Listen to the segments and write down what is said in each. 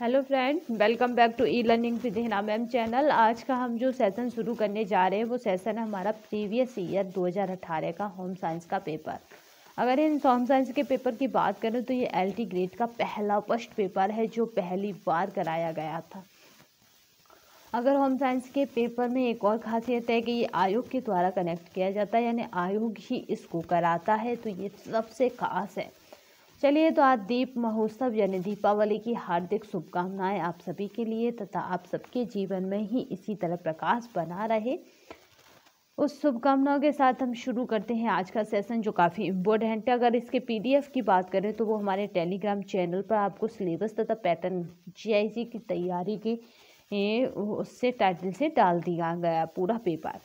Hello friend welcome back to E learning with Hina ma'am channel आज का हम जो सेशन शुरू करने जा रहे हैं वो सेशन है हमारा प्रीवियस ईयर 2018 का होम साइंस का पेपर अगर इन होम साइंस के पेपर की बात करें तो ये एल टी ग्रेड का पहला फर्स्ट पेपर है जो पहली बार कराया गया था अगर होम साइंस के पेपर में एक और खासियत है कि ये आयोग के द्वारा कनेक्ट किया जाता है यानी आयोग ही इसको कराता है तो ये सबसे खास है चलिए तो आज दीप महोत्सव यानी दीपावली की हार्दिक शुभकामनाएं आप सभी के लिए तथा आप सबके जीवन में ही इसी तरह प्रकाश बना रहे उस शुभकामनाओं के साथ हम शुरू करते हैं आज का सेशन जो काफ़ी इम्पोर्टेंट है अगर इसके पीडीएफ की बात करें तो वो हमारे टेलीग्राम चैनल पर आपको सिलेबस तथा पैटर्न जी की तैयारी के उससे टाइटल से डाल दिया गया पूरा पेपर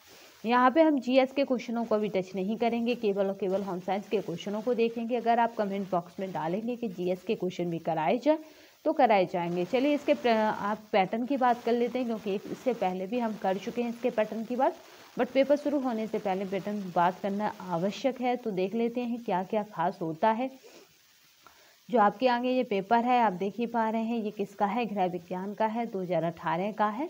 यहाँ पे हम जीएस के क्वेश्चनों को भी टच नहीं करेंगे केवल और केवल होम साइंस के क्वेश्चनों को देखेंगे अगर आप कमेंट बॉक्स में डालेंगे कि जीएस के क्वेश्चन भी कराए जाए तो कराए जाएंगे चलिए इसके आप पैटर्न की बात कर लेते हैं क्योंकि इससे पहले भी हम कर चुके हैं इसके पैटर्न की बात बट पेपर शुरू होने से पहले पैटर्न बात करना आवश्यक है तो देख लेते हैं क्या क्या खास होता है जो आपके आगे ये पेपर है आप देख ही पा रहे हैं ये किसका है गृह विज्ञान का है दो का है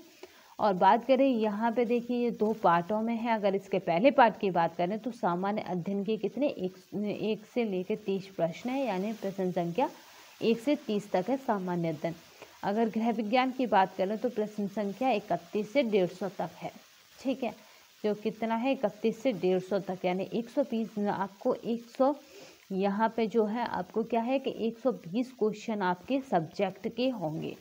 और बात करें यहाँ पे देखिए ये दो पार्टों में है अगर इसके पहले पार्ट की बात करें तो सामान्य अध्ययन के कितने एक, एक से लेकर तीस प्रश्न है यानी प्रश्न संख्या एक से तीस तक है सामान्य अध्ययन अगर गृह विज्ञान की बात करें तो प्रश्न संख्या इकतीस से डेढ़ सौ तक है ठीक है जो कितना है इकतीस से डेढ़ सौ तक यानी एक सौ बीस आपको एक सौ यहाँ पर जो है आपको क्या है कि एक सौ बीस क्वेश्चन आपके सब्जेक्ट के होंगे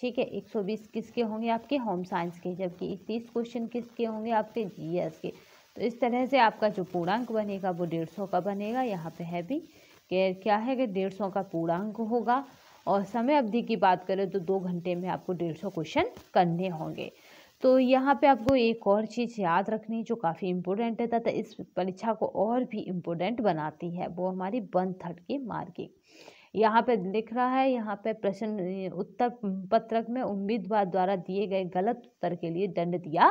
ठीक है 120 किसके होंगे आपके होम साइंस के जबकि इकतीस क्वेश्चन किसके होंगे आपके जीएस के तो इस तरह से आपका जो पूर्णांक बनेगा वो डेढ़ सौ का बनेगा यहाँ पे है भी कि क्या है कि डेढ़ सौ का पूर्णांक होगा और समय अवधि की बात करें तो दो घंटे में आपको डेढ़ सौ क्वेश्चन करने होंगे तो यहाँ पे आपको एक और चीज़ याद रखनी जो काफ़ी इम्पोर्टेंट है तथा इस परीक्षा को और भी इम्पोर्टेंट बनाती है वो हमारी वन थर्ड की मार्किंग यहाँ पे लिख रहा है यहाँ पे प्रश्न उत्तर पत्रक में उम्मीदवार द्वारा दिए गए गलत उत्तर के लिए दंड दिया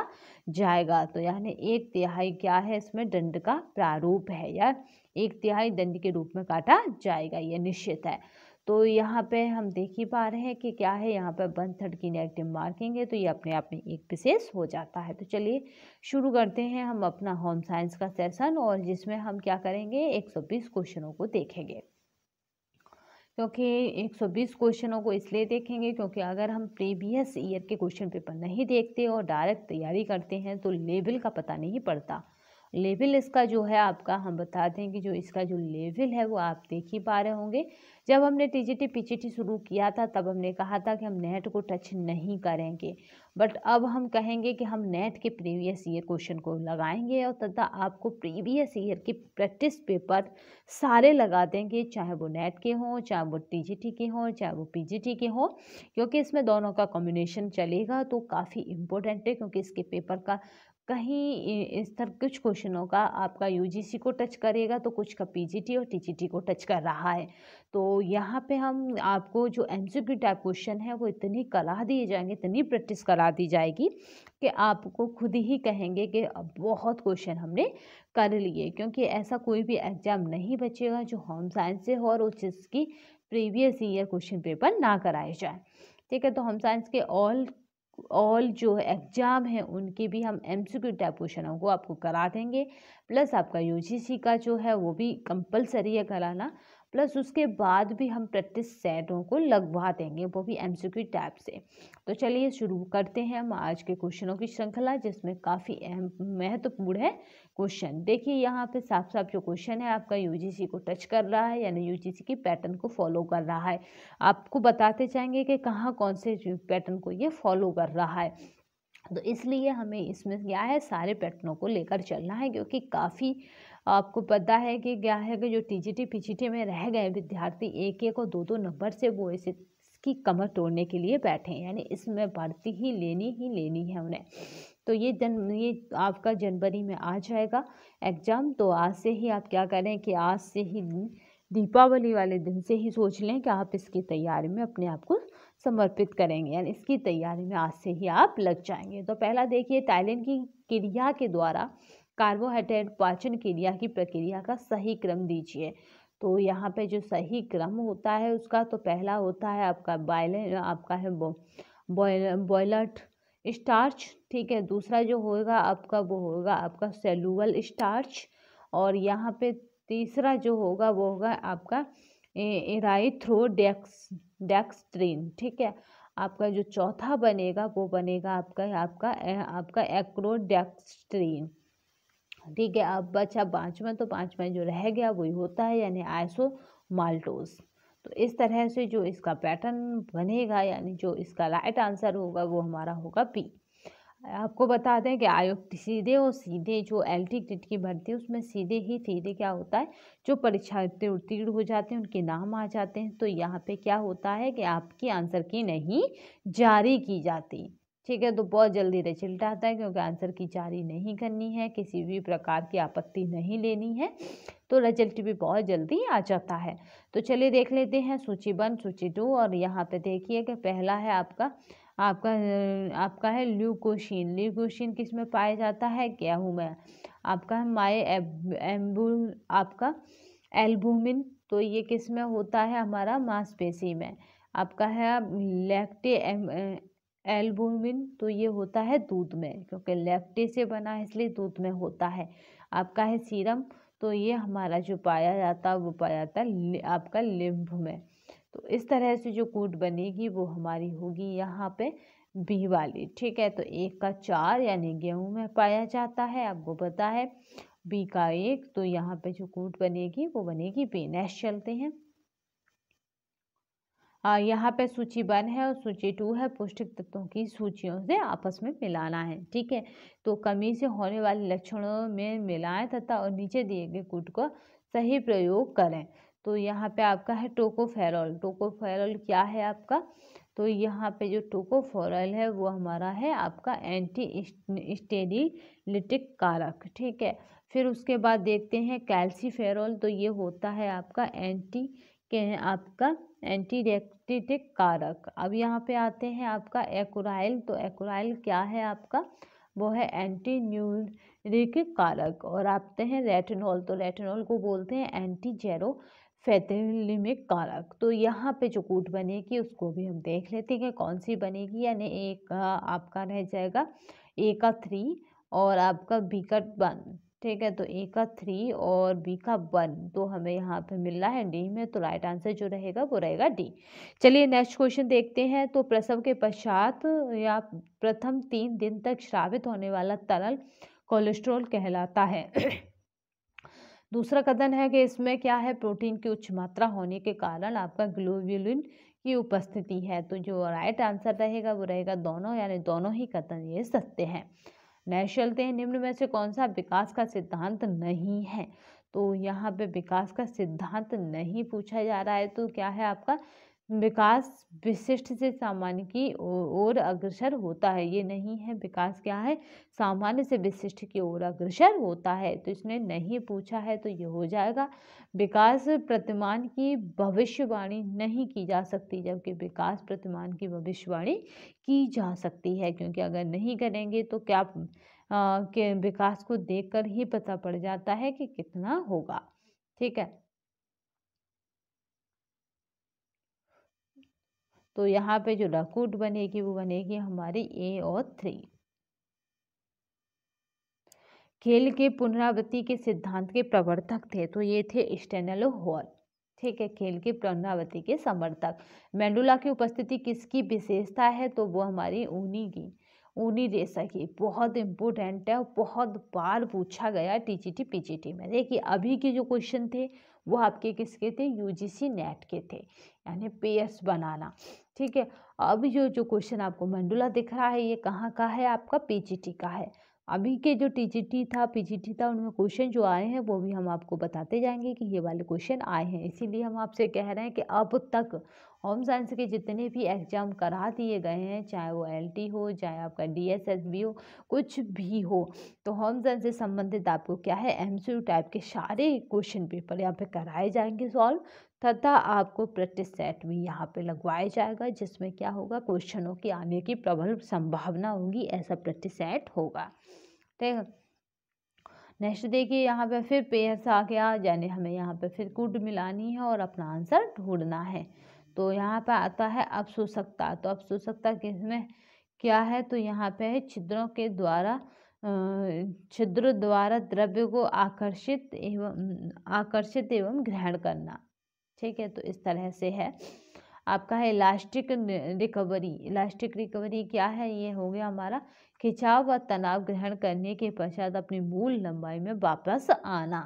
जाएगा तो यानी एक तिहाई क्या है इसमें दंड का प्रारूप है या एक तिहाई दंड के रूप में काटा जाएगा ये निश्चित है तो यहाँ पे हम देख ही पा रहे हैं कि क्या है यहाँ पे वन थर्ड की नेगेटिव मार्किंग है तो ये अपने आप में एक विशेष हो जाता है तो चलिए शुरू करते हैं हम अपना होम साइंस का सेशन और जिसमें हम क्या करेंगे 120 क्वेश्चनों को देखेंगे क्योंकि 120 क्वेश्चनों को इसलिए देखेंगे क्योंकि अगर हम प्रीवियस ईयर के क्वेश्चन पेपर नहीं देखते और डायरेक्ट तैयारी करते हैं तो लेवल का पता नहीं पड़ता लेवल इसका जो है आपका हम बता दें कि जो इसका जो लेवल है वो आप देख ही पा रहे होंगे जब हमने टीजीटी पीजीटी शुरू किया था तब हमने कहा था कि हम नेट को टच नहीं करेंगे बट अब हम कहेंगे कि हम नेट के प्रीवियस ईयर क्वेश्चन को लगाएंगे और तथा आपको प्रीवियस ईयर के प्रैक्टिस पेपर सारे लगा देंगे चाहे वो नेट के हों चाहे वो टीजीटी के हों चाहे वो पीजीटी के हों क्योंकि इसमें दोनों का कॉम्बिनेशन चलेगा तो काफ़ी इम्पोर्टेंट है क्योंकि इसके पेपर का कहीं इस तरह कुछ क्वेश्चनों का आपका यूजीसी को टच करेगा तो कुछ का पीजीटी और टीजीटी को टच कर रहा है तो यहाँ पे हम आपको जो एमसीक्यू टाइप क्वेश्चन है वो इतनी कला दिए जाएंगे इतनी प्रैक्टिस करा दी जाएगी कि आपको खुद ही कहेंगे कि बहुत क्वेश्चन हमने कर लिए क्योंकि ऐसा कोई भी एग्ज़ाम नहीं बचेगा जो होम साइंस से हो और उस चीज़ की प्रीवियस ईयर क्वेश्चन पेपर ना कराए जाए ठीक है तो होम साइंस के ऑल ऑल जो है एग्ज़ाम है उनके भी हम एमसीक्यू टाइप क्वेश्चनों को आपको करा देंगे प्लस आपका यूजीसी का जो है वो भी कंपलसरी है कराना प्लस उसके बाद भी हम प्रैक्टिस सेटों को लगवा देंगे वो भी एमसीक्यू टाइप से तो चलिए शुरू करते हैं हम आज के क्वेश्चनों की श्रृंखला जिसमें काफ़ी अहम महत्वपूर्ण है क्वेश्चन देखिए यहाँ पे साफ साफ जो क्वेश्चन है आपका यूजीसी को टच कर रहा है यानी यूजीसी की पैटर्न को फॉलो कर रहा है आपको बताते जाएंगे कि कहाँ कौन से पैटर्न को ये फॉलो कर रहा है तो इसलिए हमें इसमें क्या है सारे पैटर्नों को लेकर चलना है क्योंकि काफ़ी आपको पता है कि क्या है कि जो टीजीटी पीजीटी में रह गए विद्यार्थी एक एक और दो दो नंबर से वो इसे की कमर तोड़ने के लिए बैठे हैं यानी इसमें भर्ती ही लेनी ही लेनी है उन्हें तो ये जन ये आपका जनवरी में आ जाएगा एग्ज़ाम तो आज से ही आप क्या करें कि आज से ही दीपावली वाले दिन से ही सोच लें कि आप इसकी तैयारी में अपने आप को समर्पित करेंगे यानी इसकी तैयारी में आज से ही आप लग जाएंगे तो पहला देखिए टाइलेंट की क्रिया के द्वारा कार्बोहाइड्रेट पाचन क्रिया की प्रक्रिया का सही क्रम दीजिए तो यहाँ पे जो सही क्रम होता है उसका तो पहला होता है आपका बायले आपका है बॉयलट स्टार्च ठीक है दूसरा जो होगा आपका वो होगा आपका सेलुअल स्टार्च और यहाँ पे तीसरा जो होगा वो होगा आपका डेक्स डेक्सट्रीन ठीक है आपका जो चौथा बनेगा वो बनेगा आपका आपका आपका एक्रोडेक्सट्रीन ठीक है अब बचा पाँचवा तो पाँचवा जो रह गया वही होता है यानी आइसो माल्टोज तो इस तरह से जो इसका पैटर्न बनेगा यानी जो इसका राइट आंसर होगा वो हमारा होगा पी आपको बता दें कि आयोग सीधे और सीधे जो एल टी की भर्ती है उसमें सीधे ही सीधे क्या होता है जो परीक्षार्थी उत्तीर्ण हो जाते हैं उनके नाम आ जाते हैं तो यहाँ पे क्या होता है कि आपकी आंसर की नहीं जारी की जाती ठीक है तो बहुत जल्दी रिजल्ट आता है क्योंकि आंसर की जारी नहीं करनी है किसी भी प्रकार की आपत्ति नहीं लेनी है तो रिजल्ट भी बहुत जल्दी आ जाता है तो चलिए देख लेते हैं सूची वन सूची टू और यहाँ पे देखिए कि पहला है आपका आपका आपका है ल्यूकोशीन ल्यूकोशीन किस में पाया जाता है गेहूँ में आपका है माए एम्बू आपका एल्बुमिन तो ये किस में होता है हमारा मांसपेशी में आपका है लैक्टे एल्बुमिन तो ये होता है दूध में क्योंकि लेफ्टे से बना है इसलिए दूध में होता है आपका है सीरम तो ये हमारा जो पाया जाता है वो पाया जाता है आपका लिम्फ में तो इस तरह से जो कूट बनेगी वो हमारी होगी यहाँ पे बी वाली ठीक है तो एक का चार यानी गेहूं में पाया जाता है आपको पता है बी का एक तो यहाँ पे जो कूट बनेगी वो बनेगी बी नेक्स्ट चलते हैं यहाँ पे सूची वन है और सूची टू है पौष्टिक तत्वों की सूचियों से आपस में मिलाना है ठीक है तो कमी से होने वाले लक्षणों में मिलाएं तथा और नीचे दिए गए कूट को सही प्रयोग करें तो यहाँ पे आपका है टोकोफेरॉल टोकोफेरॉल क्या है आपका तो यहाँ पे जो टोकोफेरॉल है वो हमारा है आपका एंटी स्टेरिलिटिक कारक ठीक है फिर उसके बाद देखते हैं कैल्सीफेरल तो ये होता है आपका एंटी के आपका एंटीडेक्टिटिक कारक अब यहाँ पे आते हैं आपका एकुराइल तो एकुराइल क्या है आपका वो है एंटी न्यूरिक कारक और आते हैं रेटिनॉल तो रेटिनॉल को बोलते हैं एंटी जेरो फैथिलिमिक कारक तो यहाँ पे जो कूट बनेगी उसको भी हम देख लेते हैं कि कौन सी बनेगी यानी एक आपका रह जाएगा ए का थ्री और आपका बी का वन ठीक है तो ए का थ्री और बी का वन तो हमें यहाँ पे मिल रहा है डी में तो राइट आंसर जो रहेगा वो रहेगा डी चलिए नेक्स्ट क्वेश्चन देखते हैं तो प्रसव के पश्चात या प्रथम तीन दिन तक श्रावित होने वाला तरल कोलेस्ट्रॉल कहलाता है दूसरा कथन है कि इसमें क्या है प्रोटीन की उच्च मात्रा होने के कारण आपका ग्लोबुलिन की उपस्थिति है तो जो राइट आंसर रहेगा वो रहेगा दोनों यानी दोनों ही कथन ये सत्य हैं नैशलते हैं निम्न में से कौन सा विकास का सिद्धांत नहीं है तो यहाँ पे विकास का सिद्धांत नहीं पूछा जा रहा है तो क्या है आपका विकास विशिष्ट से सामान्य की ओर अग्रसर होता है ये नहीं है विकास क्या है सामान्य से विशिष्ट की ओर अग्रसर होता है तो इसने नहीं पूछा है तो ये हो जाएगा विकास प्रतिमान की भविष्यवाणी नहीं की जा सकती जबकि विकास प्रतिमान की भविष्यवाणी की जा सकती है क्योंकि अगर नहीं करेंगे तो क्या के विकास को देख ही पता पड़ जाता है कि कितना होगा ठीक है तो यहाँ पे जो लकूट बनेगी वो बनेगी हमारी ए और थ्री खेल के पुनरावृत्ति के सिद्धांत के प्रवर्तक थे तो ये थे स्टेनलो हॉल ठीक है खेल के पुनरावृत्ति के समर्थक मेंडुला की उपस्थिति किसकी विशेषता है तो वो हमारी ऊनी की ऊनी रेशा की बहुत इंपॉर्टेंट है बहुत बार पूछा गया टीजीटी पीजीटी में देखिए अभी के जो क्वेश्चन थे वो आपके किसके थे यूजीसी नेट के थे यानी पेयर्स बनाना ठीक है अब जो जो क्वेश्चन आपको मंडुला दिख रहा है ये कहाँ का है आपका पीजीटी का है अभी के जो टीजीटी था पीजीटी था उनमें क्वेश्चन जो आए हैं वो भी हम आपको बताते जाएंगे कि ये वाले क्वेश्चन आए हैं इसीलिए हम आपसे कह रहे हैं कि अब तक होम साइंस के जितने भी एग्ज़ाम करा दिए गए हैं चाहे वो एलटी हो चाहे आपका डीएसएसबी हो कुछ भी हो तो होम साइंस से संबंधित आपको क्या है एमसीयू टाइप के सारे क्वेश्चन पेपर यहाँ पे कराए जाएंगे सॉल्व तथा आपको प्रैक्टिस सेट भी यहाँ पे लगवाया जाएगा जिसमें क्या होगा क्वेश्चनों के आने की प्रबल संभावना होगी ऐसा प्रैक्टिस सेट होगा ठीक है नेक्स्ट देखिए यहाँ पे फिर पेयर्स आ गया यानी हमें यहाँ पे फिर कुड मिलानी है और अपना आंसर ढूंढना है तो यहाँ पे आता है अवशोषकता तो अवशोषकता किसमें क्या है तो यहाँ पे है छिद्रों के द्वारा छिद्र द्वारा द्रव्य को आकर्षित एवं आकर्षित एवं ग्रहण करना ठीक है तो इस तरह से है आपका है इलास्टिक रिकवरी इलास्टिक रिकवरी क्या है ये हो गया हमारा खिंचाव व तनाव ग्रहण करने के पश्चात अपनी मूल लंबाई में वापस आना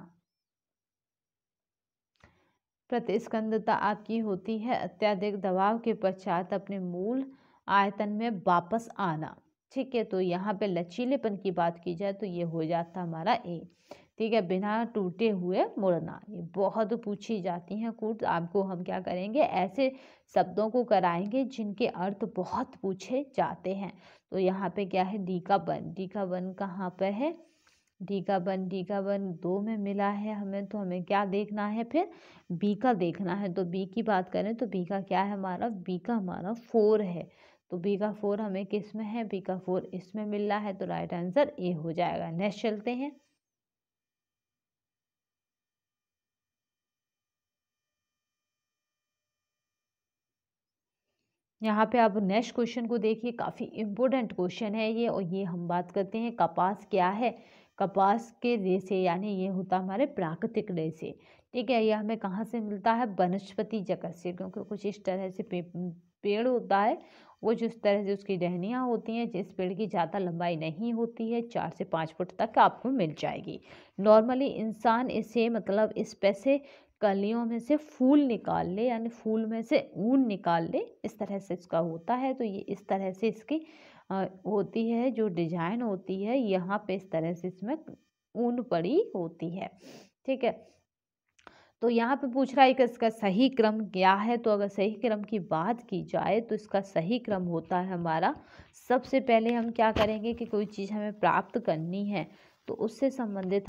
प्रतिस्कंदता आपकी होती है अत्यधिक दबाव के पश्चात अपने मूल आयतन में वापस आना ठीक है तो यहाँ पे लचीलेपन की बात की जाए तो ये हो जाता हमारा ए ठीक है बिना टूटे हुए मुड़ना ये बहुत पूछी जाती हैं कूट आपको हम क्या करेंगे ऐसे शब्दों को कराएंगे जिनके अर्थ बहुत पूछे जाते हैं तो यहाँ पे क्या है डीका का वन डी वन कहाँ पर है डी का वन डी का वन दो में मिला है हमें तो हमें क्या देखना है फिर बी का देखना है तो बी की बात करें तो बी का क्या है हमारा बी का हमारा फोर है तो बी का फोर हमें किस में है बी का फोर इसमें मिल रहा है तो राइट आंसर ए हो जाएगा नेक्स्ट चलते हैं यहाँ पे आप नेक्स्ट क्वेश्चन को देखिए काफ़ी इम्पोर्टेंट क्वेश्चन है ये और ये हम बात करते हैं कपास क्या है कपास के रेशे यानी ये होता हमारे प्राकृतिक रेशे ठीक है यह हमें कहाँ से मिलता है वनस्पति जगत से क्योंकि कुछ इस तरह से पे, पेड़ होता है वो जिस तरह से उसकी डहनियाँ होती हैं जिस पेड़ की ज़्यादा लंबाई नहीं होती है चार से पाँच फुट तक आपको मिल जाएगी नॉर्मली इंसान इसे मतलब इस पैसे कलियों में से फूल निकाल ले यानी फूल में से ऊन निकाल ले इस तरह से इसका होता है तो ये इस तरह से इसकी होती है जो डिजाइन होती है यहाँ पे इस तरह से इसमें ऊन पड़ी होती है ठीक है तो यहाँ पे पूछ रहा है कि इसका सही क्रम क्या है तो अगर सही क्रम की बात की जाए तो इसका सही क्रम होता है हमारा सबसे पहले हम क्या करेंगे कि कोई चीज़ हमें प्राप्त करनी है तो उससे संबंधित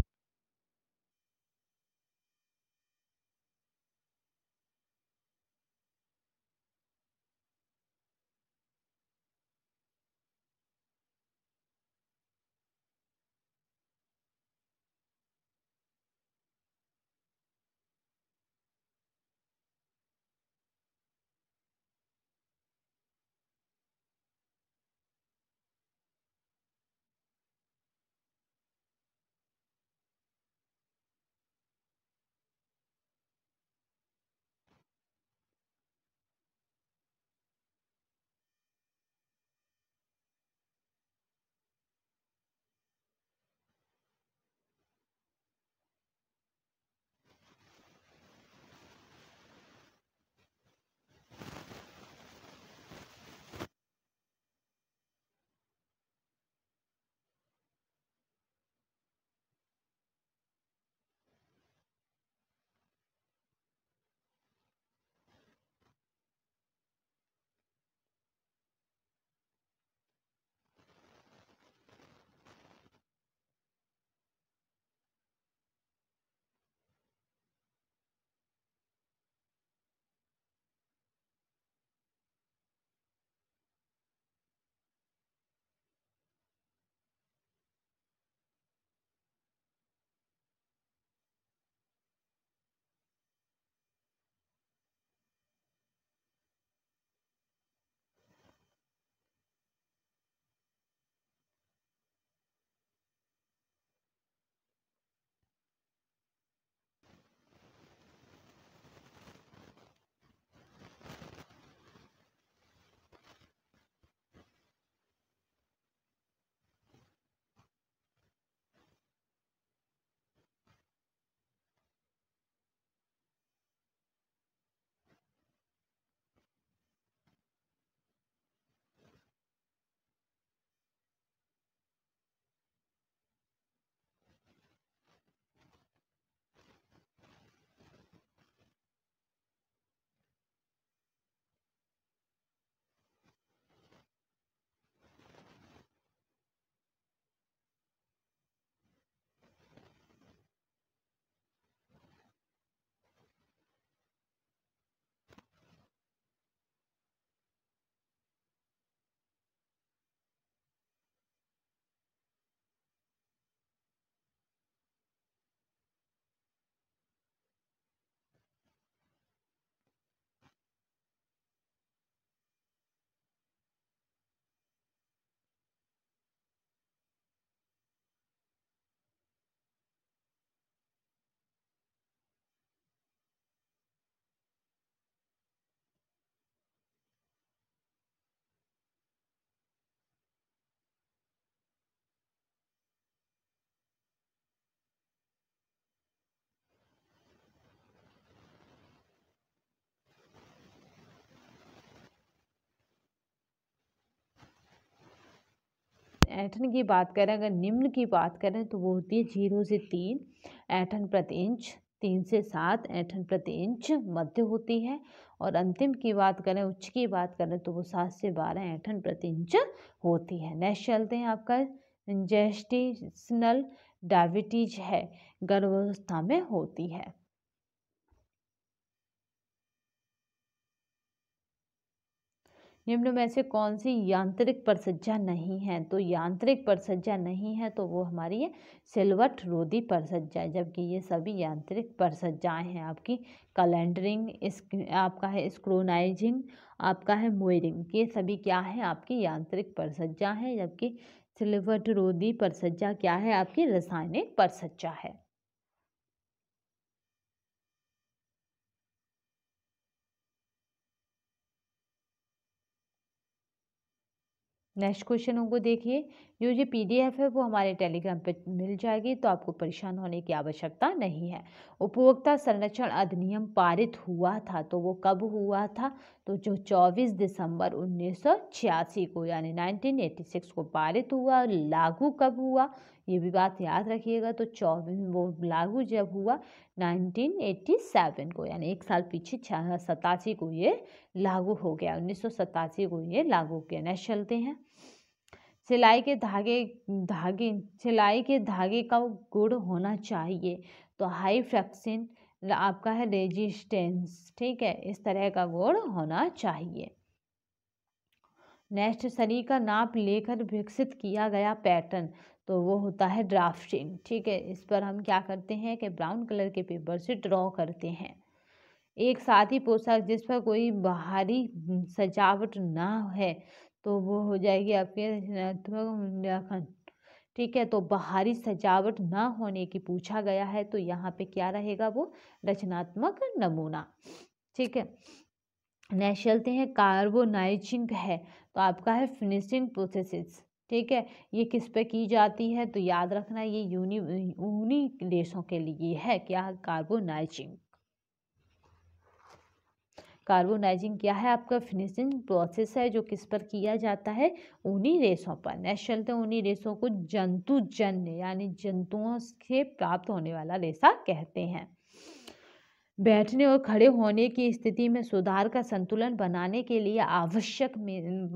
ऐठन की बात करें अगर निम्न की बात करें तो वो होती है जीरो से तीन ऐठन प्रति इंच तीन से सात ऐठन प्रति इंच मध्य होती है और अंतिम की बात करें उच्च की बात करें तो वो सात से बारह ऐठन प्रति इंच होती है नेक्स्ट चलते हैं आपका इंजेस्टिशनल डायबिटीज है गर्भावस्था में होती है निम्न में से कौन सी यांत्रिक परसज्जा नहीं है तो यांत्रिक परसज्जा नहीं है तो वो हमारी है सिलवट रोधी परसज्जा जबकि ये सभी यांत्रिक परसज्जाएँ हैं आपकी कैलेंडरिंग आपका है स्क्रोनाइजिंग आपका है मोयरिंग ये सभी क्या है आपकी यांत्रिक परसज्जा है जबकि सिलवट रोधी परसज्जा क्या है आपकी रासायनिक परसज्जा है नेक्स्ट क्वेश्चन को देखिए जो ये पीडीएफ है वो हमारे टेलीग्राम पे मिल जाएगी तो आपको परेशान होने की आवश्यकता नहीं है उपभोक्ता संरक्षण अधिनियम पारित हुआ था तो वो कब हुआ था तो जो 24 दिसंबर 1986 को यानी 1986 को पारित हुआ लागू कब हुआ ये भी बात याद रखिएगा तो चौबीस वो लागू जब हुआ 1987 को यानी एक साल पीछे सतासी को ये लागू हो गया उन्नीस को ये लागू किया नेक्स्ट चलते हैं सिलाई के धागे धागे सिलाई के धागे का गुण होना चाहिए तो हाई फ्रैक्शन आपका है रेजिस्टेंस ठीक है इस तरह का गुण होना चाहिए नेक्स्ट शरीर का नाप लेकर विकसित किया गया पैटर्न तो वो होता है ड्राफ्टिंग ठीक है इस पर हम क्या करते हैं कि ब्राउन कलर के पेपर से ड्रॉ करते हैं एक साथ ही पोशाक जिस पर कोई बाहरी सजावट ना है तो वो हो जाएगी आपके मूल्यांकन ठीक है तो बाहरी सजावट ना होने की पूछा गया है तो यहाँ पे क्या रहेगा वो रचनात्मक नमूना ठीक है नेक्स्ट चलते हैं कार्बोनाइजिंग है तो आपका है फिनिशिंग प्रोसेसेस ठीक है ये किस पे की जाती है तो याद रखना ये यूनि ऊनी देशों के लिए है क्या कार्बोनाइजिंग कार्बोनाइजिंग क्या है आपका फिनिशिंग प्रोसेस है जो किस पर किया जाता है उन्हीं रेसों पर नेक्स्ट चलते हैं उन्हीं रेशों को जंतुजन्य यानी जंतुओं से प्राप्त होने वाला रेशा कहते हैं बैठने और खड़े होने की स्थिति में सुधार का संतुलन बनाने के लिए आवश्यक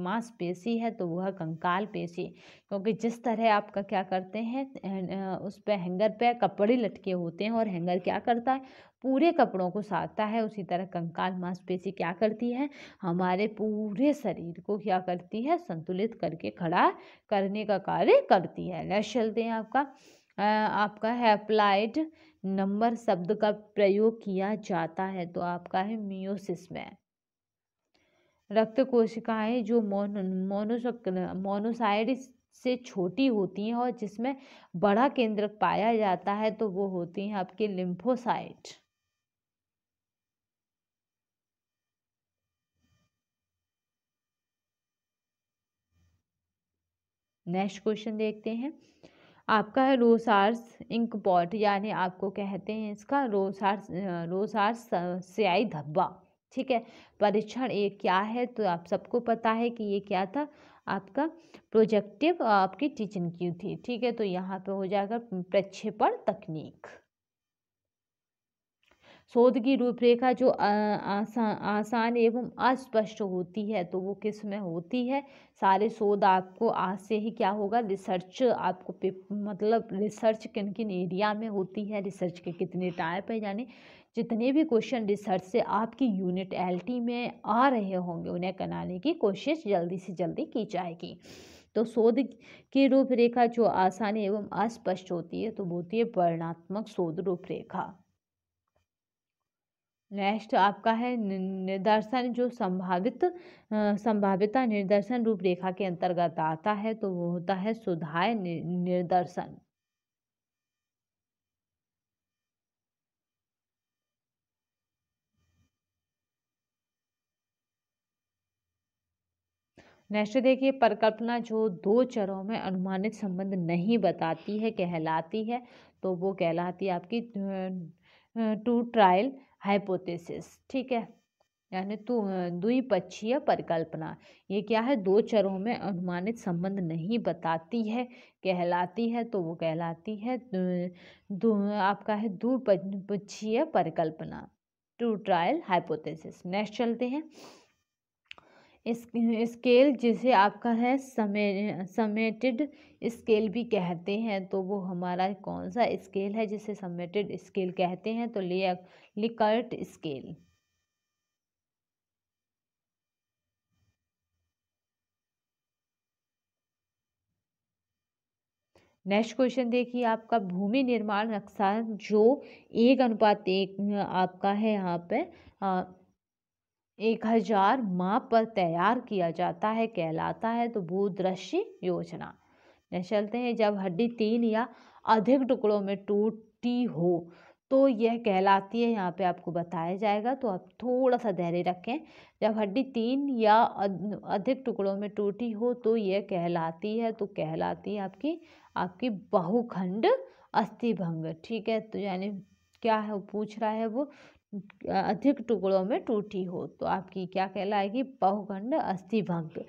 मांसपेशी है तो वह कंकाल पेशी क्योंकि जिस तरह आपका क्या करते हैं उस पर हैंगर पे कपड़े लटके होते हैं और हैंगर क्या करता है पूरे कपड़ों को साधता है उसी तरह कंकाल मांसपेशी क्या करती है हमारे पूरे शरीर को क्या करती है संतुलित करके खड़ा करने का कार्य करती है नेक्स्ट चलते हैं आपका आपका है अप्लाइड नंबर शब्द का प्रयोग किया जाता है तो आपका है मियोसिस में रक्त कोशिकाएं जो मोनो मोनोसक मोनोसाइड से छोटी होती हैं और जिसमें बड़ा केंद्र पाया जाता है तो वो होती हैं आपके लिम्फोसाइट नेक्स्ट क्वेश्चन देखते हैं आपका है रोसार्स इंक पॉट यानी आपको कहते हैं इसका रोसार्स रोसार्स स्याही धब्बा ठीक है परीक्षण एक क्या है तो आप सबको पता है कि ये क्या था आपका प्रोजेक्टिव आपकी टीचिंग की थी ठीक है तो यहाँ पे हो जाएगा प्रक्षेपण तकनीक शोध की रूपरेखा जो आसान आसान एवं अस्पष्ट होती है तो वो किस में होती है सारे शोध आपको आज से ही क्या होगा रिसर्च आपको मतलब रिसर्च किन किन एरिया में होती है रिसर्च के कितने टाइप है यानी जितने भी क्वेश्चन रिसर्च से आपकी यूनिट एलटी में आ रहे होंगे उन्हें कराने की कोशिश जल्दी से जल्दी की जाएगी तो शोध की रूपरेखा जो आसान एवं अस्पष्ट होती है तो वो होती है वर्णात्मक शोध रूपरेखा नेक्स्ट आपका है निर्दर्शन जो संभावित संभाविता निर्देशन रूपरेखा के अंतर्गत आता है तो वो होता है सुधाय निर्दर्शन नेक्स्ट देखिए परिकल्पना जो दो चरों में अनुमानित संबंध नहीं बताती है कहलाती है तो वो कहलाती है आपकी टू ट्रायल हाइपोथेसिस ठीक है यानी तू द्विपक्षीय परिकल्पना ये क्या है दो चरों में अनुमानित संबंध नहीं बताती है कहलाती है तो वो कहलाती है दु, आपका है द्विपक्षीय परिकल्पना टू ट्रायल हाइपोथेसिस नेक्स्ट चलते हैं इस स्केल जिसे आपका है समे समेटेड स्केल भी कहते हैं तो वो हमारा कौन सा स्केल है जिसे समेटेड स्केल कहते हैं तो लिया लिकर्ट स्केल नेक्स्ट क्वेश्चन देखिए आपका भूमि निर्माण नक्शा जो एक अनुपात एक आपका है यहाँ पे एक हजार माप पर तैयार किया जाता है कहलाता है तो भूदृश्य योजना चलते हैं जब हड्डी तीन या अधिक टुकड़ों में टूटी हो तो यह कहलाती है यहाँ पे आपको बताया जाएगा तो आप थोड़ा सा धैर्य रखें जब हड्डी तीन या अधिक टुकड़ों में टूटी हो तो यह कहलाती है तो कहलाती है आपकी आपकी बहुखंड अस्थिभंग ठीक है तो यानी क्या है वो पूछ रहा है वो अधिक टुकड़ों में टूटी हो तो आपकी क्या कहलाएगी बहुखंड अस्थिभंग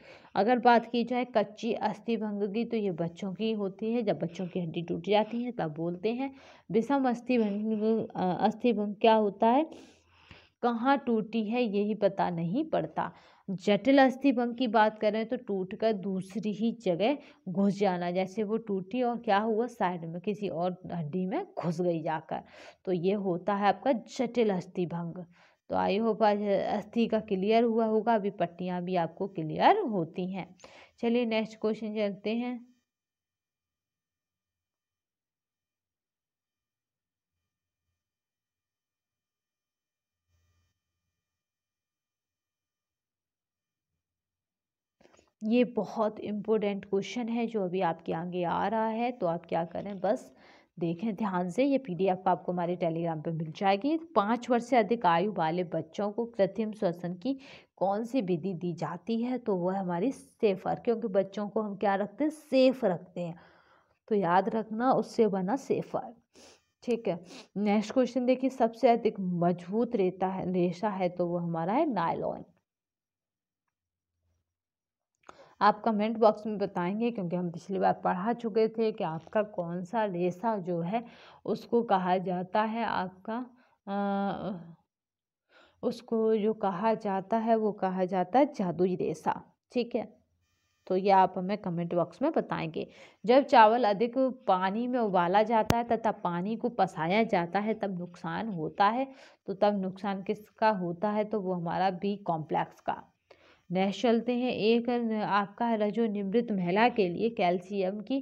अगर बात की जाए कच्ची अस्थिभंग की तो ये बच्चों की होती है जब बच्चों की हड्डी टूट जाती है तब बोलते हैं विषम अस्थिभंग अस्थिभंग क्या होता है कहाँ टूटी है यही पता नहीं पड़ता जटिल अस्थिभंग की बात करें तो टूट कर दूसरी ही जगह घुस जाना जैसे वो टूटी और क्या हुआ साइड में किसी और हड्डी में घुस गई जाकर तो ये होता है आपका जटिल अस्थिभंग तो आई होप आज अस्थि का क्लियर हुआ होगा अभी पट्टियाँ भी आपको क्लियर होती हैं चलिए नेक्स्ट क्वेश्चन चलते हैं ये बहुत इम्पोर्टेंट क्वेश्चन है जो अभी आपके आगे आ रहा है तो आप क्या करें बस देखें ध्यान से ये पीडीएफ आपको हमारे टेलीग्राम पर मिल जाएगी पाँच वर्ष से अधिक आयु वाले बच्चों को कृत्रिम श्वसन की कौन सी विधि दी जाती है तो वह हमारी सेफर क्योंकि बच्चों को हम क्या रखते हैं सेफ रखते हैं तो याद रखना उससे बना सेफर ठीक है नेक्स्ट क्वेश्चन देखिए सबसे अधिक मजबूत रेता है रेशा है तो वो हमारा है नायलॉन आप कमेंट बॉक्स में बताएंगे क्योंकि हम पिछली बार पढ़ा चुके थे कि आपका कौन सा रेशा जो है उसको कहा जाता है आपका आ, उसको जो कहा जाता है वो कहा जाता है जादुई रेशा ठीक है तो ये आप हमें कमेंट बॉक्स में बताएंगे जब चावल अधिक पानी में उबाला जाता है तथा पानी को पसाया जाता है तब नुकसान होता है तो तब नुकसान किसका होता है तो वो हमारा बी कॉम्प्लेक्स का नेक्स्ट चलते हैं एक आपका रजोनिवृत्त महिला के लिए कैल्शियम की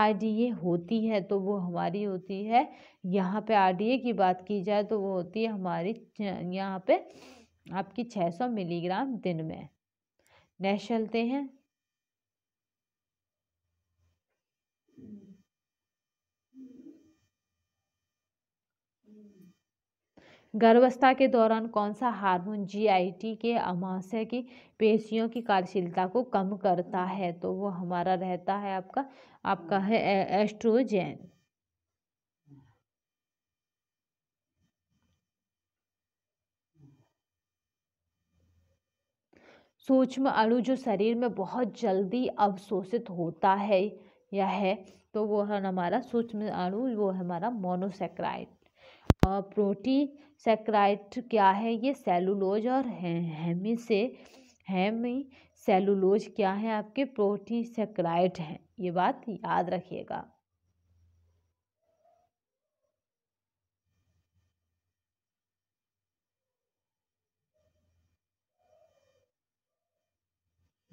आरडीए होती है तो वो हमारी होती है यहाँ पे आरडीए की बात की जाए तो वो होती है हमारी यहाँ पे आपकी 600 मिलीग्राम दिन में नेक्स्ट चलते हैं गर्भावस्था के दौरान कौन सा हार्मोन जीआईटी के अमाशय की पेशियों की कार्यशीलता को कम करता है तो वो हमारा रहता है आपका आपका है एस्ट्रोजेन सूक्ष्म अणु जो शरीर में बहुत जल्दी अवशोषित होता है या है तो वो है हमारा सूक्ष्म अणु वो हमारा मोनोसेक्राइड सेक्राइट क्या है ये सेलुलोज और हेमी से हेमी सेलुलोज क्या है आपके सेक्राइट हैं ये बात याद रखिएगा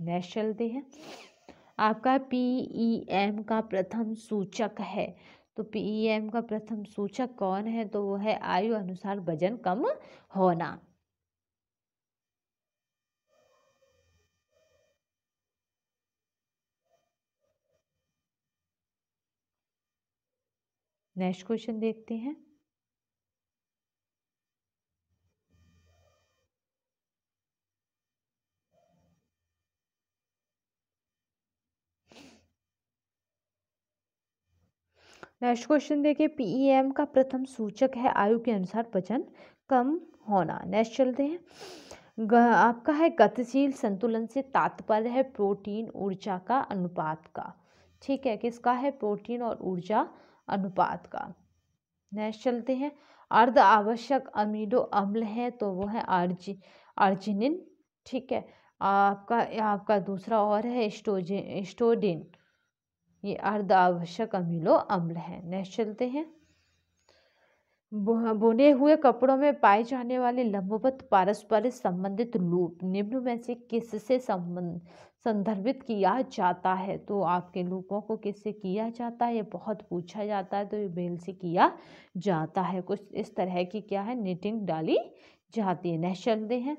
नेक्स्ट चलते हैं आपका पी ई एम का प्रथम सूचक है तो पीईएम e का प्रथम सूचक कौन है तो वो है आयु अनुसार वजन कम होना नेक्स्ट क्वेश्चन देखते हैं नेक्स्ट क्वेश्चन देखिए पीईएम e का प्रथम सूचक है आयु के अनुसार वजन कम होना नेक्स्ट चलते हैं आपका है गतिशील संतुलन से तात्पर्य है प्रोटीन ऊर्जा का अनुपात का ठीक है किसका है प्रोटीन और ऊर्जा अनुपात का नेक्स्ट चलते हैं अर्ध आवश्यक अमीडो अम्ल है तो वो है आर्जी आर्जिनिन ठीक है आपका आपका दूसरा और है स्टोजे स्टोडिन ये अर्ध आवश्यक अमीलो अम्ल है नेक्स्ट चलते हैं बुने हुए कपड़ों में पाए जाने वाले लंबवत पारस्परिक संबंधित लूप निम्न में से किससे संबंध संदर्भित किया जाता है तो आपके लूपों को किससे किया जाता है ये बहुत पूछा जाता है तो ये बेल से किया जाता है कुछ इस तरह की क्या है निटिंग डाली जाती है नेक्स्ट चलते हैं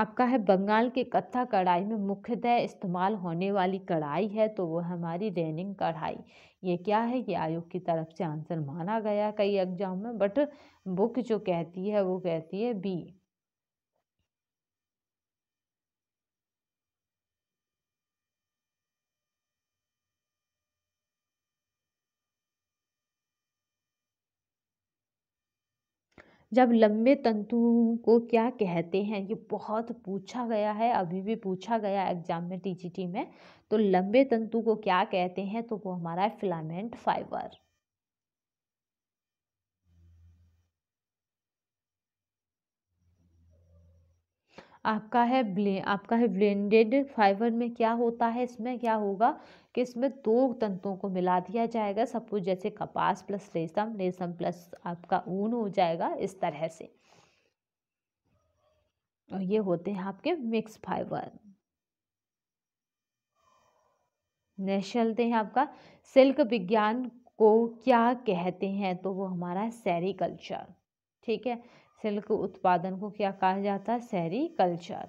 आपका है बंगाल की कत्था कढ़ाई में मुख्यतः इस्तेमाल होने वाली कढ़ाई है तो वो हमारी रेनिंग कढ़ाई ये क्या है ये आयोग की तरफ से आंसर माना गया कई एग्जाम में बट बुक जो कहती है वो कहती है बी जब लंबे तंतुओं को क्या कहते हैं ये बहुत पूछा गया है अभी भी पूछा गया एग्जाम में टीजीटी में तो लंबे तंतु को क्या कहते हैं तो वो हमारा है फिलामेंट फाइबर आपका है ब्ले आपका है ब्लेंडेड फाइबर में क्या होता है इसमें क्या होगा कि इसमें दो तंतुओं को मिला दिया जाएगा सब कुछ जैसे कपास प्लस रेशम रेशम प्लस आपका ऊन हो जाएगा इस तरह से और ये होते हैं आपके मिक्स फाइबर नेक्स्ट चलते हैं आपका सिल्क विज्ञान को क्या कहते हैं तो वो हमारा है सेरिकल्चर ठीक है सिल्क उत्पादन को क्या कहा जाता है सैरी कल्चर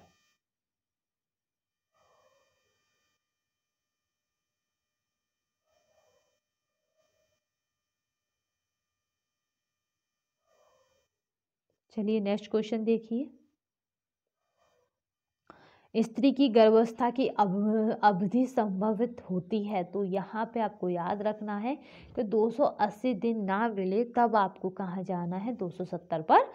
चलिए नेक्स्ट क्वेश्चन देखिए स्त्री की गर्भावस्था की अवधि संभवित होती है तो यहाँ पे आपको याद रखना है कि 280 दिन ना मिले तब आपको कहाँ जाना है 270 पर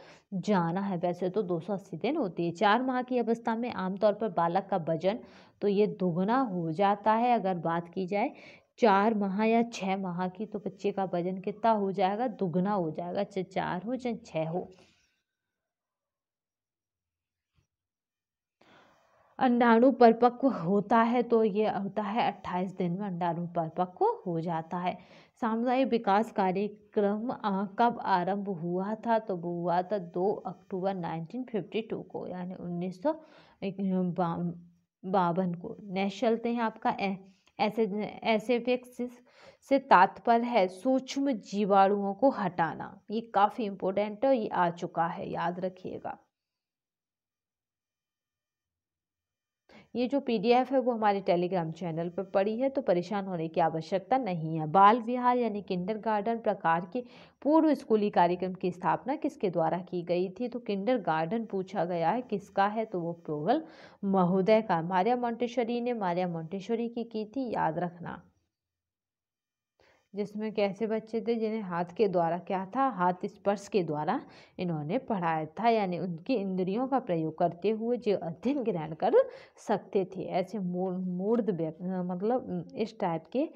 जाना है वैसे तो 280 दिन होती है चार माह की अवस्था में आमतौर पर बालक का वजन तो ये दोगुना हो जाता है अगर बात की जाए चार माह या छः माह की तो बच्चे का वजन कितना हो जाएगा दुगना हो जाएगा चाहे चार हो चाहे छः हो अंडाणु परिपक्व होता है तो ये होता है अट्ठाईस दिन में अंडाणु परिपक्व हो जाता है सामुदायिक विकास कार्यक्रम कब आरंभ हुआ था तो वो हुआ था दो अक्टूबर 1952 को यानी उन्नीस सौ बावन को नेक्स्ट चलते हैं आपका ऐसे ऐसे से तात्पर्य है सूक्ष्म जीवाणुओं को हटाना ये काफ़ी इम्पोर्टेंट है ये आ चुका है याद रखिएगा ये जो पीडीएफ है वो हमारे टेलीग्राम चैनल पर पड़ी है तो परेशान होने की आवश्यकता नहीं है बाल विहार यानी गार्डन प्रकार के पूर्व स्कूली कार्यक्रम की स्थापना किसके द्वारा की गई थी तो गार्डन पूछा गया है किसका है तो वो प्रोगल महोदय का मारिया मोन्टेश्वरी ने मारिया मोन्टेश्वरी की की थी याद रखना जिसमें कैसे बच्चे थे जिन्हें हाथ के द्वारा क्या था हाथ स्पर्श के द्वारा इन्होंने पढ़ाया था यानी उनकी इंद्रियों का प्रयोग करते हुए जो अध्ययन ग्रहण कर सकते थे ऐसे मूर्द मतलब इस टाइप के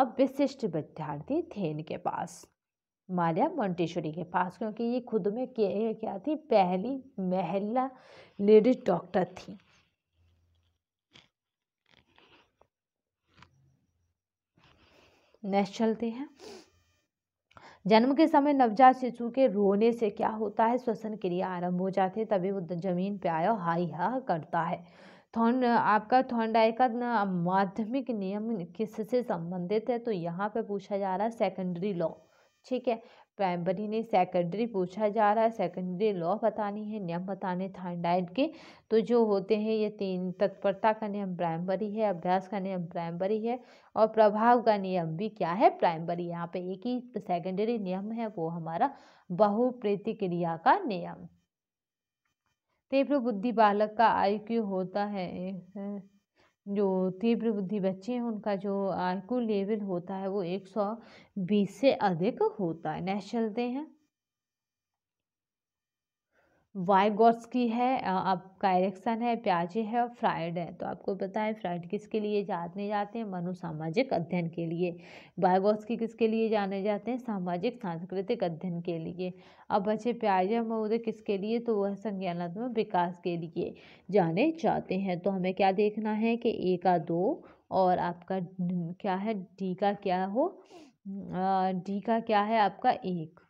अब विशिष्ट विद्यार्थी थे इनके पास माल्या मोन्टेश्वरी के पास क्योंकि ये खुद में क्या थी पहली महिला लेडीज डॉक्टर थी नेक्स्ट चलते हैं जन्म के समय नवजात शिशु के रोने से क्या होता है श्वसन क्रिया आरंभ हो जाती है तभी वो जमीन पे आया हाई हा करता है थौन आपका थॉन्डाई का माध्यमिक नियम किससे संबंधित है तो यहाँ पे पूछा जा रहा है सेकेंडरी लॉ ठीक है प्राइमरी ने सेकेंडरी पूछा जा रहा है सेकेंडरी लॉ बतानी है नियम बताने थायराइड के तो जो होते हैं ये तीन तत्परता का नियम प्राइमरी है अभ्यास का नियम प्राइमरी है और प्रभाव का नियम भी क्या है प्राइमरी यहाँ पे एक ही सेकेंडरी नियम है वो हमारा बहु प्रतिक्रिया का नियम तीव्र तो बुद्धि बालक का आयु होता है जो तीव्र बुद्धि बच्चे हैं उनका जो आई लेवल होता है वो एक सौ बीस से अधिक होता है नेक्स्ट चलते हैं की है आपका एरेक्सन है प्याजे है और फ्राइड है तो आपको पता है फ्राइड किसके लिए जाने जाते हैं मनोसामाजिक अध्ययन के लिए की किसके लिए जाने जाते हैं सामाजिक सांस्कृतिक अध्ययन के लिए अब बचे प्याजे महोदय किसके लिए तो वह संज्ञानात्मक विकास के लिए जाने जाते हैं तो हमें क्या देखना है कि ए का दो और आपका क्या है डी का क्या हो डी का क्या है आपका एक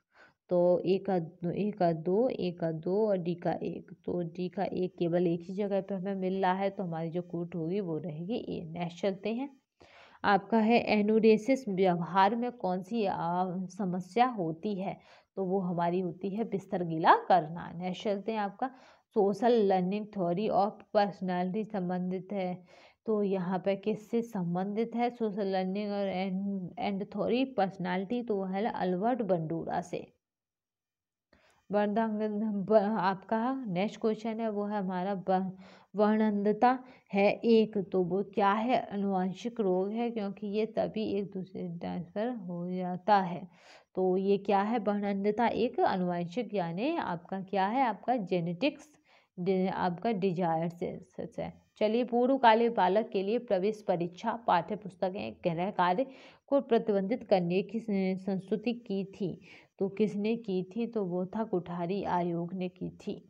तो एक एक दो एक का दो और डी का एक तो डी का एक केवल एक ही जगह पे हमें मिल रहा है तो हमारी जो कूट होगी वो रहेगी ए नेक्स्ट चलते हैं आपका है एनुरेसिस व्यवहार में कौन सी समस्या होती है तो वो हमारी होती है बिस्तर गीला करना नेक्स्ट चलते हैं आपका social learning theory of personality संबंधित है तो यहाँ पे किससे संबंधित है सोशल लर्निंग और एंड एंड थ्योरी पर्सनालिटी तो वह है अल्बर्ट बंडूरा से वर्णांग आपका नेक्स्ट क्वेश्चन है वो है हमारा वर्णंदता है एक तो वो क्या है अनुवांशिक रोग है क्योंकि ये तभी एक दूसरे ट्रांसफ़र हो जाता है तो ये क्या है वर्णंदता एक अनुवांशिक यानी आपका क्या है आपका जेनेटिक्स आपका डिजायर से चलिए पूर्वकालीन बालक के लिए प्रवेश परीक्षा पाठ्य पुस्तकें गृह कार्य को प्रतिबंधित करने की संस्तुति की थी तो किसने की थी तो वो था कुठारी आयोग ने की थी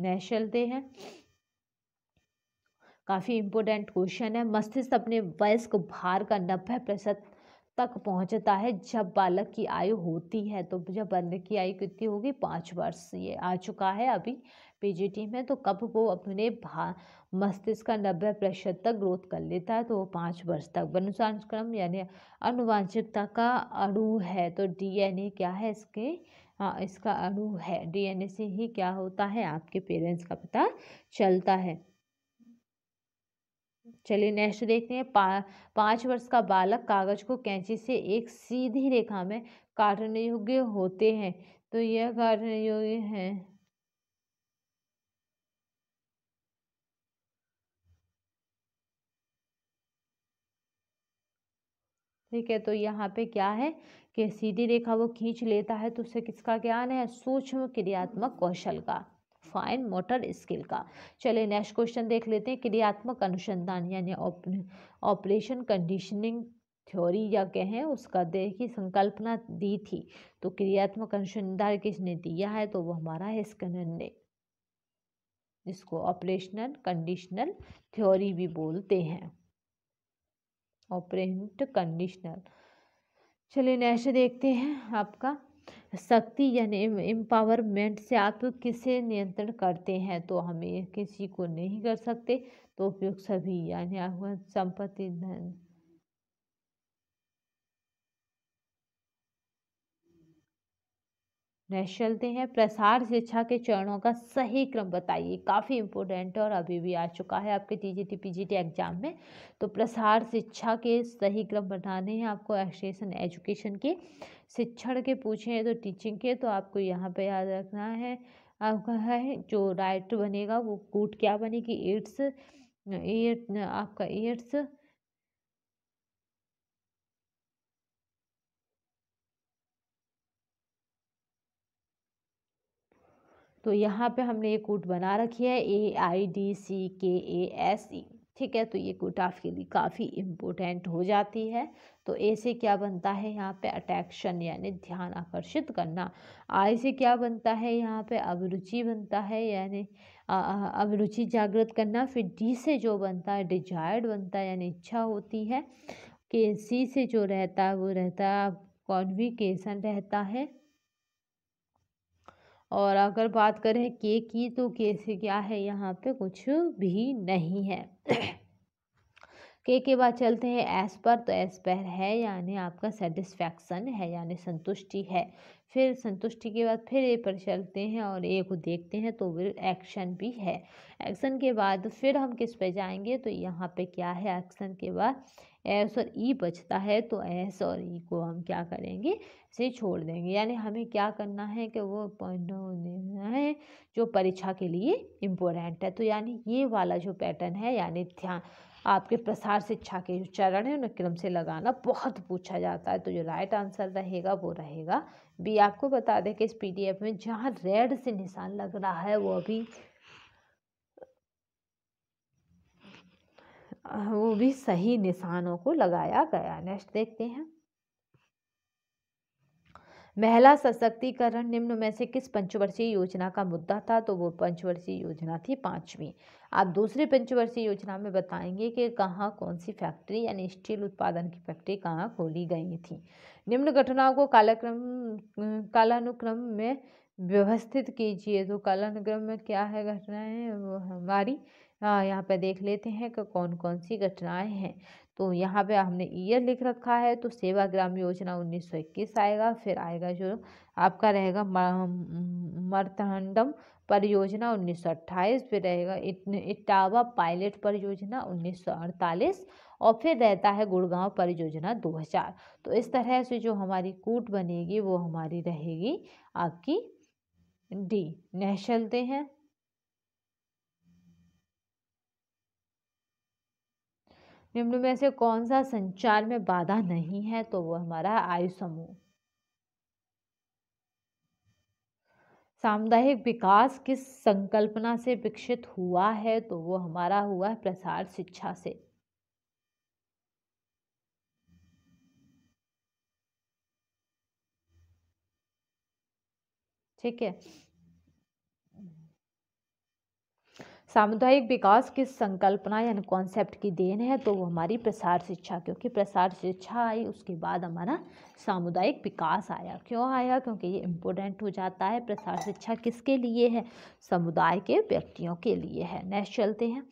नेक्स्ट चलते हैं काफ़ी इंपोर्टेंट क्वेश्चन है मस्तिष्क अपने वयस्क भार का नब्बे प्रतिशत तक पहुंचता है जब बालक की आयु होती है तो जब बालक की आयु कितनी होगी पांच वर्ष ये आ चुका है अभी पेजी टीम है तो कब वो अपने भा मस्तिष्क का नब्बे प्रतिशत तक ग्रोथ कर लेता है तो वो पाँच वर्ष तक वंशानुक्रम यानी अनुवांशिकता का अणु है तो डीएनए क्या है इसके हाँ इसका अणु है डीएनए से ही क्या होता है आपके पेरेंट्स का पता चलता है चलिए नेक्स्ट देखते हैं पा, पाँच वर्ष का बालक कागज को कैंची से एक सीधी रेखा में काटने योग्य होते हैं तो यह काटने योग्य है ठीक है तो यहाँ पे क्या है कि सीधी रेखा वो खींच लेता है तो उससे किसका ज्ञान है सूक्ष्म क्रियात्मक कौशल का फाइन मोटर स्किल का चलिए नेक्स्ट क्वेश्चन देख लेते हैं क्रियात्मक अनुसंधान यानी ऑपरेशन कंडीशनिंग थ्योरी या कहें उसका देखिए संकल्पना दी थी तो क्रियात्मक अनुसंधान किसने दिया है तो वो हमारा है स्कनन ने इसको ऑपरेशनल कंडीशनल थ्योरी भी बोलते हैं और कंडीशनर चलिए नेक्स्ट देखते हैं आपका शक्ति यानी एम्पावरमेंट से आप किसे नियंत्रण करते हैं तो हमें किसी को नहीं कर सकते तो उपयोग सभी यानी संपत्ति धन नेक्स्ट चलते हैं प्रसार शिक्षा के चरणों का सही क्रम बताइए काफ़ी इम्पोर्टेंट है और अभी भी आ चुका है आपके टीजीटी पीजीटी एग्जाम में तो प्रसार शिक्षा के सही क्रम बताने हैं आपको एक्सटेशन एजुकेशन के शिक्षण के पूछे हैं तो टीचिंग के तो आपको यहाँ पे याद रखना है आपका है जो राइट बनेगा वो कूट क्या बनेगी एड्स एड आपका एड्स तो यहाँ पे हमने ये कोट बना रखी है ए आई डी सी के ए एस ई ठीक है तो ये कोट आपके लिए काफ़ी इम्पोर्टेंट हो जाती है तो ए से क्या बनता है यहाँ पे अट्रैक्शन यानी ध्यान आकर्षित करना आई से क्या बनता है यहाँ पे अभिरुचि बनता है यानी अभिरुचि जागृत करना फिर डी से जो बनता है डिजायर्ड बनता है यानी इच्छा होती है के सी से जो रहता है वो रहता है कॉन्विकेशन रहता है और अगर बात करें केक की तो से क्या है यहाँ पे कुछ भी नहीं है केक के बाद चलते हैं एस पर तो एस पर है यानी आपका सेटिस्फैक्शन है यानी संतुष्टि है फिर संतुष्टि के बाद फिर ए पर चलते हैं और ए को देखते हैं तो फिर एक्शन भी है एक्शन के बाद फिर हम किस पे जाएंगे तो यहाँ पे क्या है एक्शन के बाद एस और ई e बचता है तो एस और ई e को हम क्या करेंगे इसे छोड़ देंगे यानी हमें क्या करना है कि वो पॉइंट देना है जो परीक्षा के लिए इम्पोर्टेंट है तो यानी ये वाला जो पैटर्न है यानी ध्यान आपके प्रसार शिक्षा के जो चरण है उन्हें क्रम से लगाना बहुत पूछा जाता है तो जो राइट आंसर रहेगा वो रहेगा भी आपको बता दें कि इस पीडीएफ में जहाँ रेड से निशान लग रहा है वो अभी वो भी सही निशानों को लगाया गया नेक्स्ट देखते हैं महिला सशक्तिकरण निम्न में से किस पंचवर्षीय योजना का मुद्दा था तो वो पंचवर्षीय योजना थी पांचवी आप दूसरी पंचवर्षीय योजना में बताएंगे कि कहाँ कौन सी फैक्ट्री यानी स्टील उत्पादन की फैक्ट्री कहाँ खोली गई थी निम्न घटनाओं को कालाक्रम कालानुक्रम में व्यवस्थित कीजिए तो कालानुक्रम में क्या है घटनाएं वो हमारी यहाँ पे देख लेते हैं कि कौन कौन सी घटनाएं हैं तो यहाँ पे हमने ईयर लिख रखा है तो सेवा ग्राम योजना 1921 आएगा फिर आएगा जो आपका रहेगा मरतहंडम परियोजना 1928 फिर रहेगा इटावा पायलट परियोजना 1948 और फिर रहता है गुड़गांव परियोजना 2000 तो इस तरह से जो हमारी कूट बनेगी वो हमारी रहेगी आपकी डी नह हैं निम्न में से कौन सा संचार में बाधा नहीं है तो वो हमारा आयु समूह सामुदायिक विकास किस संकल्पना से विकसित हुआ है तो वो हमारा हुआ है प्रसार शिक्षा से ठीक है सामुदायिक विकास की संकल्पना यानी कॉन्सेप्ट की देन है तो वो हमारी प्रसार शिक्षा क्योंकि प्रसार शिक्षा आई उसके बाद हमारा सामुदायिक विकास आया क्यों आया क्योंकि ये इम्पोर्टेंट हो जाता है प्रसार शिक्षा किसके लिए है समुदाय के व्यक्तियों के लिए है नेक्स्ट चलते हैं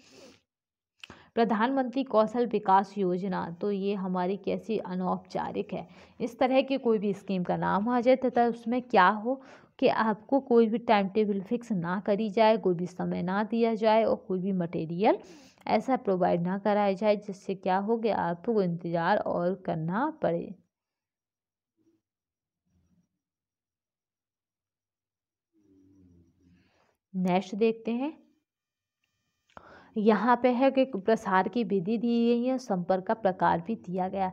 प्रधानमंत्री कौशल विकास योजना तो ये हमारी कैसी अनौपचारिक है इस तरह की कोई भी स्कीम का नाम आ जाए तथा उसमें क्या हो कि आपको कोई भी टाइम टेबल फिक्स ना करी जाए कोई भी समय ना दिया जाए और कोई भी मटेरियल ऐसा प्रोवाइड ना कराया जाए जिससे क्या हो कि आपको इंतज़ार और करना पड़े नेक्स्ट देखते हैं यहाँ पे है कि प्रसार की विधि दी गई है संपर्क का प्रकार भी दिया गया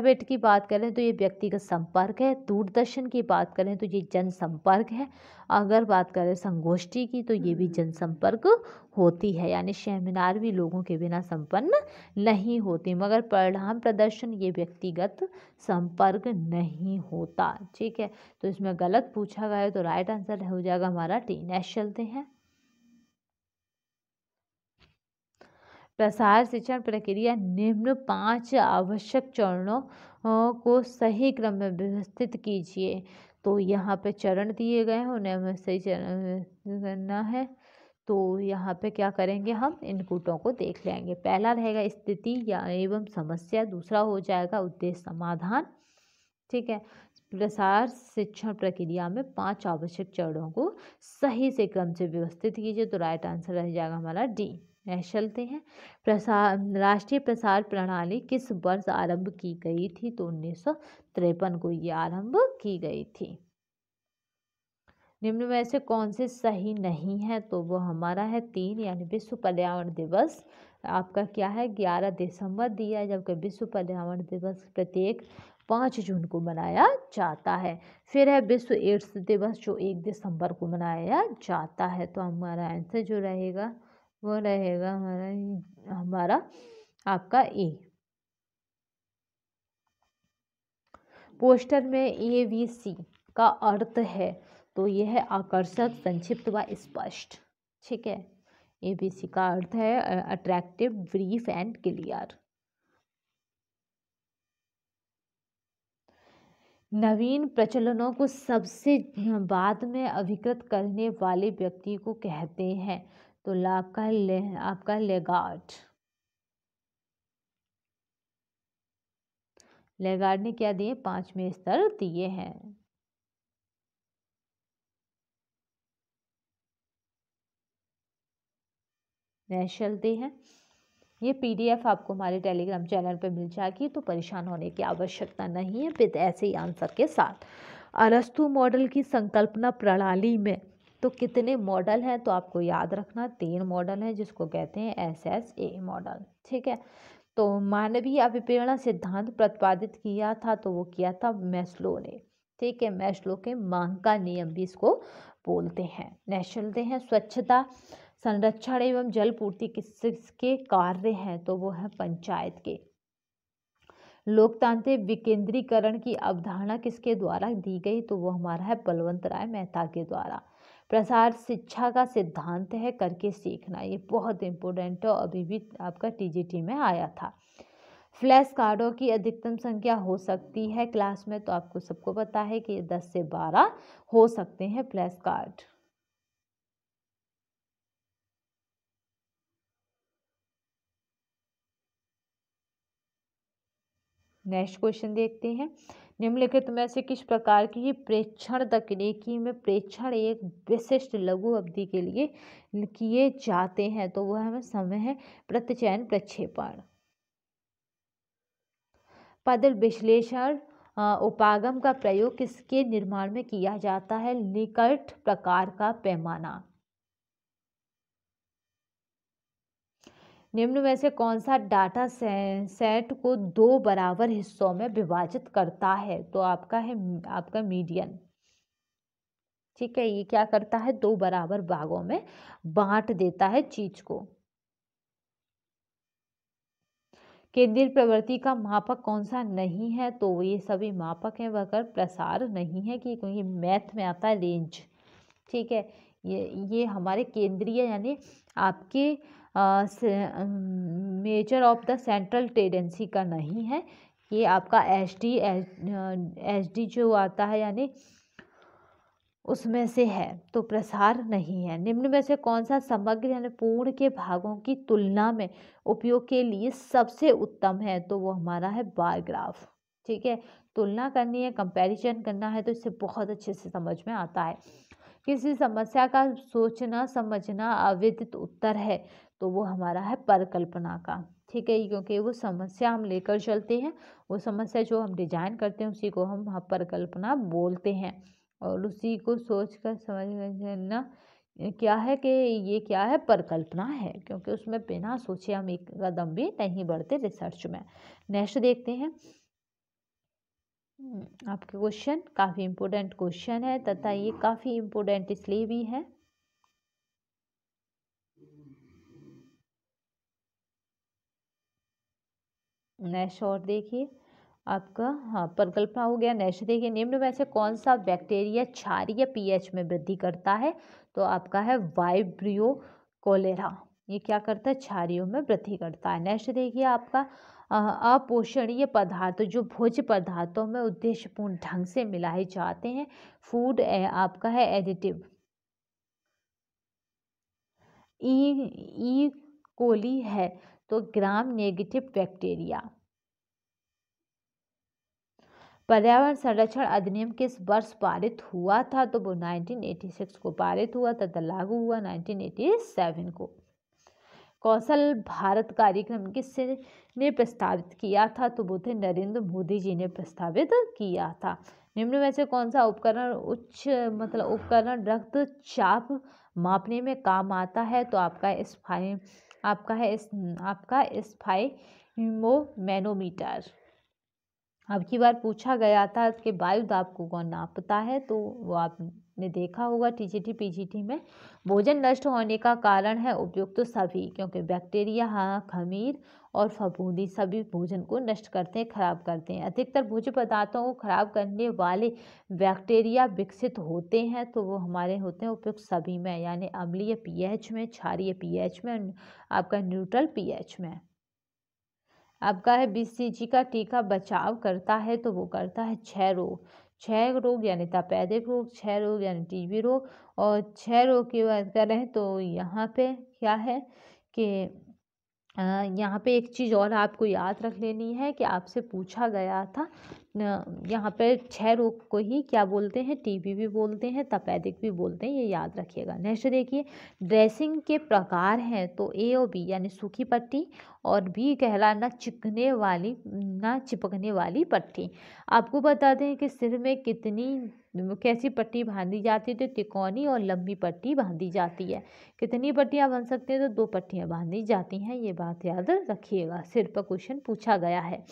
बेट की बात करें तो ये व्यक्तिगत संपर्क है दूरदर्शन की बात करें तो ये जनसंपर्क है अगर बात करें संगोष्ठी की तो ये भी हम्म। जनसंपर्क होती है यानी सेमिनार भी लोगों के बिना संपन्न नहीं होती मगर परिणाम प्रदर्शन ये व्यक्तिगत संपर्क नहीं होता ठीक है तो इसमें गलत पूछा गया तो राइट आंसर हो जाएगा हमारा टी नेक्स्ट चलते हैं प्रसार शिक्षण प्रक्रिया निम्न पाँच आवश्यक चरणों को सही क्रम में व्यवस्थित कीजिए तो यहाँ पे चरण दिए गए हैं उन्हें हमें सही चरण करना है तो यहाँ पे क्या करेंगे हम इन कूटों को देख लेंगे पहला रहेगा स्थिति या एवं समस्या दूसरा हो जाएगा उद्देश्य समाधान ठीक है प्रसार शिक्षण प्रक्रिया में पांच आवश्यक चरणों को सही से क्रम से व्यवस्थित कीजिए तो राइट आंसर रह जाएगा हमारा डी चलते हैं प्रसार राष्ट्रीय प्रसार प्रणाली किस वर्ष आरंभ की गई थी तो उन्नीस को ये आरंभ की गई थी निम्न में से कौन से सही नहीं है तो वो हमारा है तीन यानी विश्व पर्यावरण दिवस आपका क्या है ग्यारह दिसंबर दिया है जबकि विश्व पर्यावरण दिवस प्रत्येक पाँच जून को मनाया जाता है फिर है विश्व एड्स दिवस जो एक दिसंबर को मनाया जाता है तो हमारा आंसर जो रहेगा वो रहेगा हमारा हमारा आपका ए पोस्टर में ए वी सी का अर्थ है तो यह है आकर्षक संक्षिप्त व स्पष्ट ठीक है ए बी सी का अर्थ है अट्रैक्टिव ब्रीफ एंड क्लियर नवीन प्रचलनों को सबसे बाद में अभिकृत करने वाले व्यक्ति को कहते हैं तो आपका ले आपका लेगार्ड लेगार्ड ने क्या दिए पांचवें स्तर दिए हैं नेशनल दे हैं ये पीडीएफ आपको हमारे टेलीग्राम चैनल पर मिल जाएगी तो परेशान होने की आवश्यकता नहीं है विद ऐसे ही आंसर के साथ अरस्तु मॉडल की संकल्पना प्रणाली में तो कितने मॉडल हैं तो आपको याद रखना तीन मॉडल हैं जिसको कहते हैं एस एस ए मॉडल ठीक है तो मानवीय अभिप्रेरणा सिद्धांत प्रतिपादित किया था तो वो किया था मैस्लो ने ठीक है मैस्लो के मांग का नियम भी इसको बोलते हैं नेक्स्ट चलते हैं स्वच्छता संरक्षण एवं जल पूर्ति किसके कार्य हैं तो वो है पंचायत के लोकतांत्रिक विकेंद्रीकरण की अवधारणा किसके द्वारा दी गई तो वो हमारा है बलवंत राय मेहता के द्वारा प्रसार शिक्षा का सिद्धांत है करके सीखना ये बहुत इम्पोर्टेंट है अभी भी आपका टीजीटी में आया था फ्लैश कार्डों की अधिकतम संख्या हो सकती है क्लास में तो आपको सबको पता है कि दस से बारह हो सकते हैं फ्लैश कार्ड नेक्स्ट क्वेश्चन देखते हैं निम्नलिखित में से किस प्रकार की प्रेक्षण तकनीकी में प्रेक्षण एक विशिष्ट लघु अवधि के लिए किए जाते हैं तो वह हमें समय है प्रत्यचयन प्रक्षेपण पदल विश्लेषण उपागम का प्रयोग किसके निर्माण में किया जाता है निकट प्रकार का पैमाना निम्न में से कौन सा डाटा सेट को दो बराबर हिस्सों में विभाजित करता है तो आपका है आपका मीडियन ठीक है ये क्या करता है दो बराबर भागों में बांट देता है चीज को केंद्रीय प्रवृत्ति का मापक कौन सा नहीं है तो ये सभी मापक हैं वगैरह प्रसार नहीं है कि क्योंकि मैथ में आता है रेंज ठीक है ये ये हमारे केंद्रीय यानी आपके measure of the central tendency का नहीं है ये आपका एच डी एच डी जो आता है यानी उसमें से है तो प्रसार नहीं है निम्न में से कौन सा समग्र यानी पूर्ण के भागों की तुलना में उपयोग के लिए सबसे उत्तम है तो वो हमारा है बायोग्राफ ठीक है तुलना करनी है कंपैरिजन करना है तो इससे बहुत अच्छे से समझ में आता है किसी समस्या का सोचना समझना अविदित उत्तर है तो वो हमारा है परकल्पना का ठीक है क्योंकि वो समस्या हम लेकर चलते हैं वो समस्या जो हम डिजाइन करते हैं उसी को हम परिकल्पना बोलते हैं और उसी को सोच कर समझ क्या है कि ये क्या है परिकल्पना है क्योंकि उसमें बिना सोचे हम एक कदम भी नहीं बढ़ते रिसर्च में नेक्स्ट देखते हैं हम्म, आपके क्वेश्चन काफ़ी इम्पोर्टेंट क्वेश्चन है तथा ये काफ़ी इम्पोर्टेंट इसलिए भी है नेक्स्ट और देखिए आपका हाँ परिकल्पना हो गया नेक्स्ट देखिए निम्न में से कौन सा बैक्टीरिया क्षारीय पीएच में वृद्धि करता है तो आपका है वाइब्रियो कोलेरा ये क्या करता है क्षारियों में वृद्धि करता है नेक्स्ट देखिए आपका अपोषणीय पदार्थ जो भोज्य पदार्थों में उद्देश्यपूर्ण ढंग से मिलाए जाते हैं फूड आपका है एडिटिव ई ई कोली है तो ग्राम नेगेटिव बैक्टीरिया पर्यावरण संरक्षण अधिनियम किस वर्ष पारित हुआ था तो वो 1986 को पारित हुआ तथा लागू हुआ 1987 को कौशल भारत कार्यक्रम किस ने प्रस्तावित किया था तो वो थे नरेंद्र मोदी जी ने प्रस्तावित किया था निम्न में से कौन सा उपकरण उच्च मतलब उपकरण रक्त चाप मापने में काम आता है तो आपका स्पाइन आपका है इस आपका स्फाइमोमैनोमीटर अब की बार पूछा गया था कि वायु दाब को कौन नापता है तो वो आप आपने देखा होगा टीजीटी पीजीटी में भोजन नष्ट होने का कारण है उपयुक्त तो सभी क्योंकि बैक्टीरिया हाँ खमीर और फफूंदी सभी भोजन को नष्ट करते हैं खराब करते हैं अधिकतर भोज्य पदार्थों को खराब करने वाले बैक्टीरिया विकसित होते हैं तो वो हमारे होते हैं उपयुक्त सभी में यानी अम्लीय पीएच में क्षारीय पीएच में आपका न्यूट्रल पीएच में आपका है बीसीजी का टीका बचाव करता है तो वो करता है छह रोग क्षय रोग यानी तापैदिक रोग क्षय रोग यानी टीबी रोग और क्षय रोग की बात करें तो यहाँ पे क्या है कि यहाँ पे एक चीज़ और आपको याद रख लेनी है कि आपसे पूछा गया था यहाँ पे छह रोग को ही क्या बोलते हैं टीबी भी बोलते हैं तपेदिक भी बोलते हैं ये याद रखिएगा नेक्स्ट देखिए ड्रेसिंग के प्रकार हैं तो ए और बी यानी सूखी पट्टी और बी कहलाना चिकने वाली ना चिपकने वाली पट्टी आपको बता दें कि सिर में कितनी कैसी पट्टी बांधी जाती है तो तिकोनी और लंबी पट्टी बांधी जाती है कितनी पट्टियाँ बन सकती हैं तो दो पट्टियाँ बांधी जाती हैं ये बात याद रखिएगा सिर पर क्वेश्चन पूछा गया है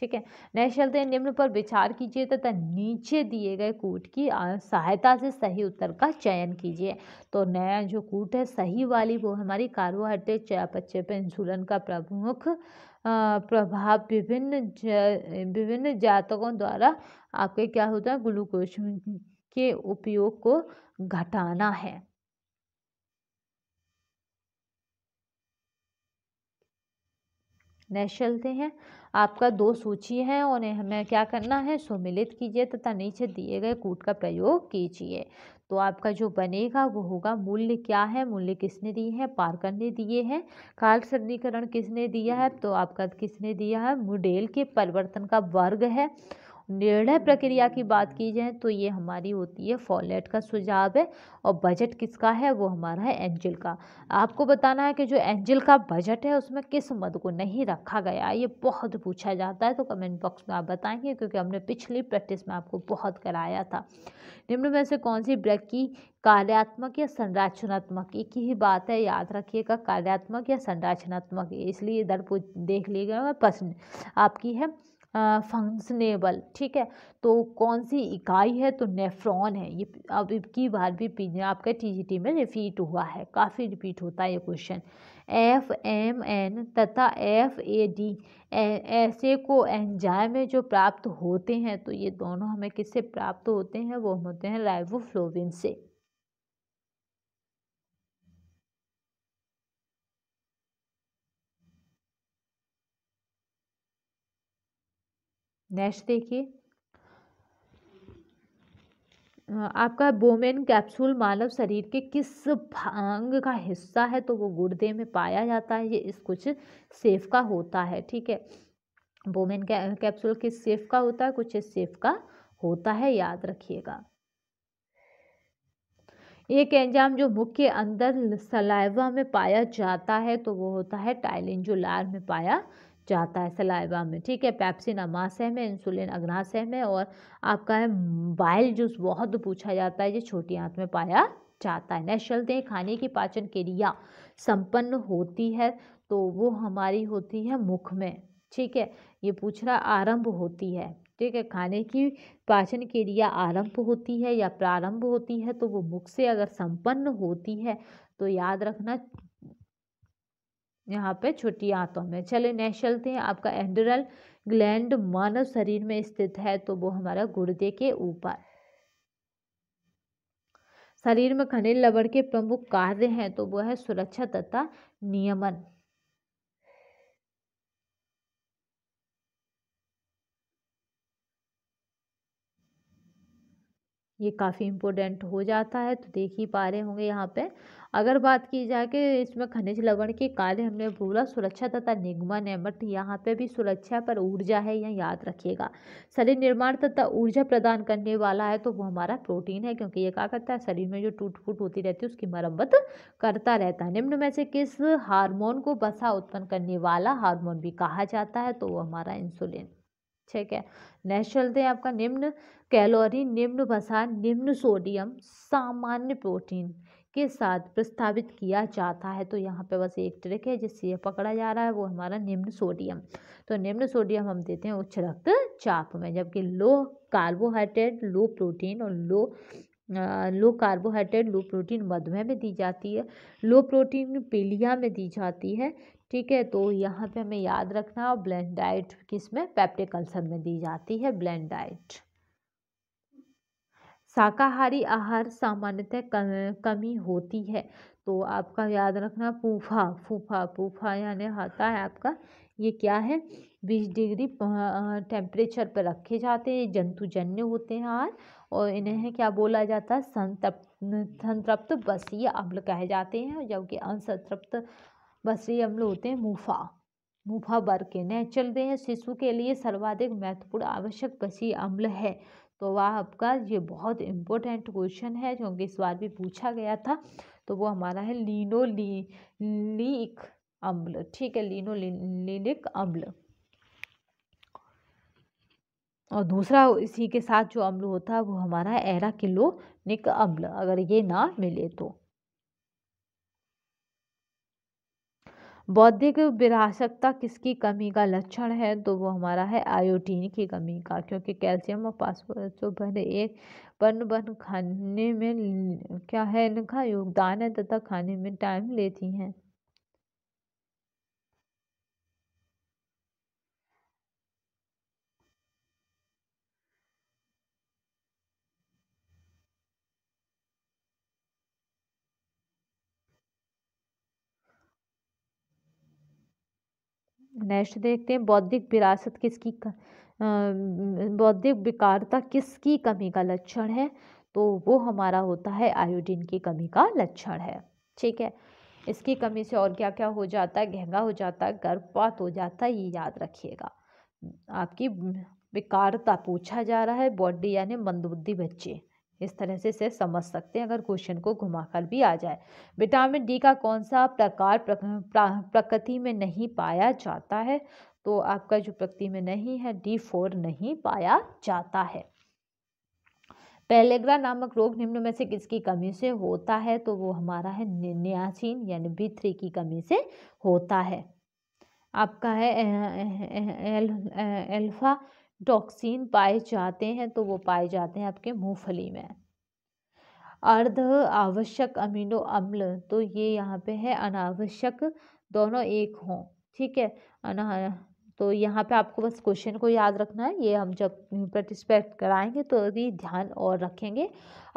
ठीक है नेक्स्ट चलते हैं निम्न पर विचार कीजिए तथा नीचे दिए गए कूट की सहायता से सही उत्तर का चयन कीजिए तो नया जो कूट है सही वाली वो हमारी कार्बोहाइड्रेट चयापचय इंसुलन का प्रमुख प्रभाव विभिन्न विभिन्न जातकों द्वारा आपके क्या होता है ग्लूकोज के उपयोग को घटाना है नेक्स्ट चलते हैं आपका दो सूची है उन्हें हमें क्या करना है सुमिलित कीजिए तथा नीचे दिए गए कूट का प्रयोग कीजिए तो आपका जो बनेगा वो होगा मूल्य क्या है मूल्य किसने दिए हैं पार्कर ने दिए हैं काल समीकरण किसने दिया है हम्म। तो आपका किसने दिया है मुडेल के परिवर्तन का वर्ग है निर्णय प्रक्रिया की बात की जाए तो ये हमारी होती है फॉलेट का सुझाव है और बजट किसका है वो हमारा है एंजल का आपको बताना है कि जो एंजल का बजट है उसमें किस मद को नहीं रखा गया ये बहुत पूछा जाता है तो कमेंट बॉक्स में आप बताएंगे क्योंकि हमने पिछली प्रैक्टिस में आपको बहुत कराया था निम्न में से कौन सी ब्रेक की कार्यात्मक या संरचनात्मक एक ही बात है याद रखिएगा कार्यात्मक या संरचनात्मक इसलिए इधर देख लिए गए प्रश्न आपकी है फंक्शनेबल ठीक है तो कौन सी इकाई है तो नेफ्रॉन है ये अब की बार भी आपका टी में रिपीट हुआ है काफ़ी रिपीट होता है ये क्वेश्चन एफ एम एन तथा एफ ए डी ऐसे को एंजाइम में जो प्राप्त होते हैं तो ये दोनों हमें किससे प्राप्त होते हैं वो होते हैं राइबोफ्लोविन से नेक्स्ट देखिए आपका बोमेन कैप्सूल मानव शरीर के किस भाग का हिस्सा है तो वो गुर्दे में पाया जाता है ये इस कुछ सेफ का होता है ठीक है बोमेन कैप्सूल किस सेफ का होता है कुछ इस सेफ का होता है याद रखिएगा एक एंजाम जो मुख्य अंदर सलाइवा में पाया जाता है तो वो होता है टाइलिन जो लार में पाया जाता है सलाइबा में ठीक है पैप्सिन अमाशय में इंसुलिन अग्नाशय में और आपका है बाइल जूस बहुत पूछा जाता है ये छोटी आंत में पाया जाता है नशलते खाने की पाचन क्रिया संपन्न होती है तो वो हमारी होती है मुख में ठीक है ये पूछना आरंभ होती है ठीक है खाने की पाचन क्रिया आरंभ होती है या प्रारंभ होती है तो वो मुख से अगर संपन्न होती है तो याद रखना यहाँ पे छोटी आंतों में चले नेक्स्ट चलते हैं आपका एंड्रल ग्लैंड मानव शरीर में स्थित है तो वो हमारा गुर्दे के ऊपर शरीर में खनिज लवण के प्रमुख कार्य हैं तो वो है सुरक्षा तथा नियमन ये काफ़ी इम्पोर्टेंट हो जाता है तो देख ही पा रहे होंगे यहाँ पे अगर बात की जाए कि इसमें खनिज लवण के कार्य हमने बोला सुरक्षा तथा निगमन है बट यहाँ पे भी सुरक्षा पर ऊर्जा है यह याद रखिएगा शरीर निर्माण तथा ऊर्जा प्रदान करने वाला है तो वो हमारा प्रोटीन है क्योंकि ये क्या करता है शरीर में जो टूट फूट होती रहती है उसकी मरम्मत करता रहता है निम्न में से किस हारमोन को बसा उत्पन्न करने वाला हारमोन भी कहा जाता है तो वो हमारा इंसुलिन ठीक है नेक्स्ट चलते हैं आपका निम्न कैलोरी निम्न वसा निम्न सोडियम सामान्य प्रोटीन के साथ प्रस्तावित किया जाता है तो यहाँ पे बस एक ट्रिक है जिससे ये पकड़ा जा रहा है वो हमारा निम्न सोडियम तो निम्न सोडियम हम देते हैं उच्च रक्त चाप में जबकि लो कार्बोहाइड्रेट लो प्रोटीन और लो आ, लो कार्बोहाइड्रेट लो प्रोटीन मधुमेह में दी जाती है लो प्रोटीन पीलिया में दी जाती है ठीक है तो यहाँ पे हमें याद रखना है ब्लैंड डाइट किस में पेप्टिक अल्सर में दी जाती है ब्लैंड डाइट शाकाहारी आहार सामान्यतः कमी होती है तो आपका याद रखना फूफा फूफा फूफा यानी आता है आपका ये क्या है बीस डिग्री टेम्परेचर पर रखे जाते हैं जंतुजन्य होते हैं आहार और इन्हें क्या बोला जाता है संतप्त संतृप्त बसीय अम्ल कहे जाते हैं जबकि असंतृप्त बसरी अम्ल होते हैं मूफा मूफा बर के नेचुरल हैं शिशु के लिए सर्वाधिक महत्वपूर्ण आवश्यक कसी अम्ल है तो वह आपका ये बहुत इम्पोर्टेंट क्वेश्चन है जो कि इस बार भी पूछा गया था तो वो हमारा है लिनोलिक अम्ल ठीक है लिनोलिनिक अम्ल और दूसरा इसी के साथ जो अम्ल होता है वो हमारा एरा किलोनिक अम्ल अगर ये ना मिले तो बौद्धिक विरासकता किसकी कमी का लक्षण है तो वो हमारा है आयोडीन की कमी का क्योंकि कैल्शियम और फॉस्फोरस जो भरे एक बन बन खाने में क्या है इनका योगदान है तथा खाने में टाइम लेती हैं नेक्स्ट देखते हैं बौद्धिक विरासत किसकी बौद्धिक विकारता किसकी कमी का लक्षण है तो वो हमारा होता है आयोडीन की कमी का लक्षण है ठीक है इसकी कमी से और क्या क्या हो जाता है गहंगा हो जाता है गर्भपात हो जाता है ये याद रखिएगा आपकी विकारता पूछा जा रहा है बॉडी यानी मंदबुद्धि बच्चे इस तरह से इसे समझ सकते हैं अगर क्वेश्चन को घुमाकर भी आ जाए विटामिन डी का कौन सा प्रकार प्रकृति में नहीं पाया जाता है तो आपका जो प्रकृति में नहीं है डी फोर नहीं पाया जाता है पहलेग्रा नामक रोग निम्न में से किसकी कमी से होता है तो वो हमारा है न्यासीन यानी बी थ्री की कमी से होता है आपका है एल्फा टॉक्सिन पाए जाते हैं तो वो पाए जाते हैं आपके मूंगफली में अर्ध आवश्यक अमीनो अम्ल तो ये यहाँ पे है अनावश्यक दोनों एक हों ठीक है अना तो यहाँ पे आपको बस क्वेश्चन को याद रखना है ये हम जब प्रतिस्पेक्ट कराएंगे तो भी ध्यान और रखेंगे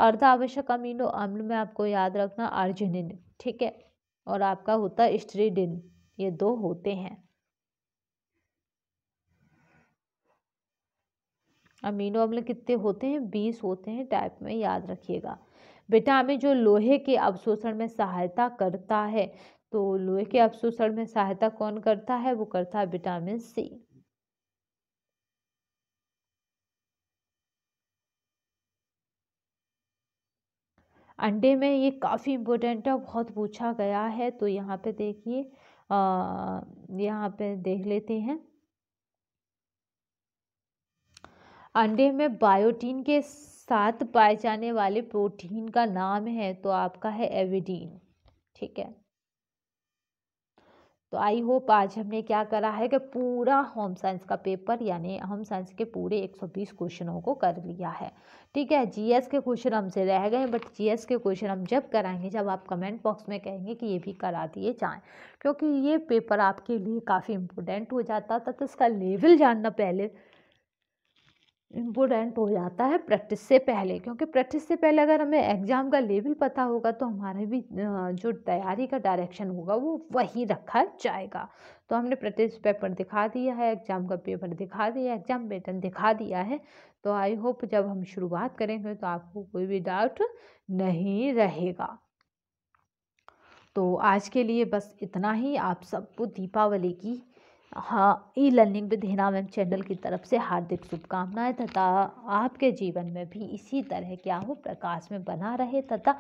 अर्ध आवश्यक अमीनो अम्ल में आपको याद रखना अर्जिनिन ठीक है और आपका होता है स्ट्रीडिन ये दो होते हैं अमीनो अम्ल कितने होते हैं बीस होते हैं टाइप में याद रखिएगा बेटा हमें जो लोहे के अवशोषण में सहायता करता है तो लोहे के अवशोषण में सहायता कौन करता है वो करता है विटामिन सी अंडे में ये काफ़ी इम्पोर्टेंट है बहुत पूछा गया है तो यहाँ पे देखिए यहाँ पे देख लेते हैं अंडे में बायोटीन के साथ पाए जाने वाले प्रोटीन का नाम है तो आपका है एविडीन ठीक है तो आई होप आज हमने क्या करा है कि पूरा होम साइंस का पेपर यानी होम साइंस के पूरे 120 क्वेश्चनों को कर लिया है ठीक है जीएस के क्वेश्चन हमसे रह गए बट जीएस के क्वेश्चन हम जब कराएंगे जब आप कमेंट बॉक्स में कहेंगे कि ये भी करा दिए जाएँ क्योंकि ये पेपर आपके लिए काफ़ी इम्पोर्टेंट हो जाता था तो इसका लेवल जानना पहले इम्पोर्टेंट हो जाता है प्रैक्टिस से पहले क्योंकि प्रैक्टिस से पहले अगर हमें एग्ज़ाम का लेवल पता होगा तो हमारे भी जो तैयारी का डायरेक्शन होगा वो वही रखा जाएगा तो हमने प्रैक्टिस पेपर दिखा दिया है एग्ज़ाम का पेपर दिखा दिया एग्ज़ाम पैटर्न दिखा दिया है तो आई होप जब हम शुरुआत करेंगे तो आपको कोई भी डाउट नहीं रहेगा तो आज के लिए बस इतना ही आप सबको दीपावली की हाँ e learning with Hina ma'am channel की तरफ से हार्दिक शुभकामनाएं तथा आपके जीवन में भी इसी तरह क्या हो प्रकाश में बना रहे तथा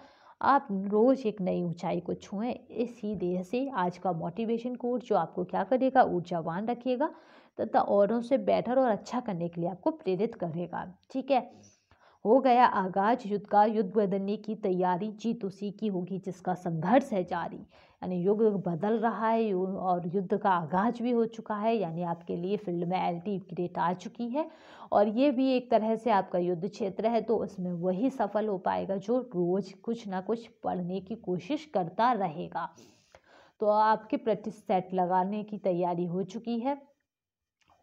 आप रोज़ एक नई ऊंचाई को छुएं इसी देह से आज का मोटिवेशन कोर्स जो आपको क्या करेगा ऊर्जावान रखिएगा तथा औरों से बेटर और अच्छा करने के लिए आपको प्रेरित करेगा ठीक है हो गया आगाज युद्ध का युद्ध बदलने की तैयारी जीत तो उसी की होगी जिसका संघर्ष है जारी यानी युग बदल रहा है और युद्ध का आगाज भी हो चुका है यानी आपके लिए फील्ड में एल टी ग्रेट आ चुकी है और ये भी एक तरह से आपका युद्ध क्षेत्र है तो उसमें वही सफल हो पाएगा जो रोज़ कुछ ना कुछ पढ़ने की कोशिश करता रहेगा तो आपके प्रैक्टिस सेट लगाने की तैयारी हो चुकी है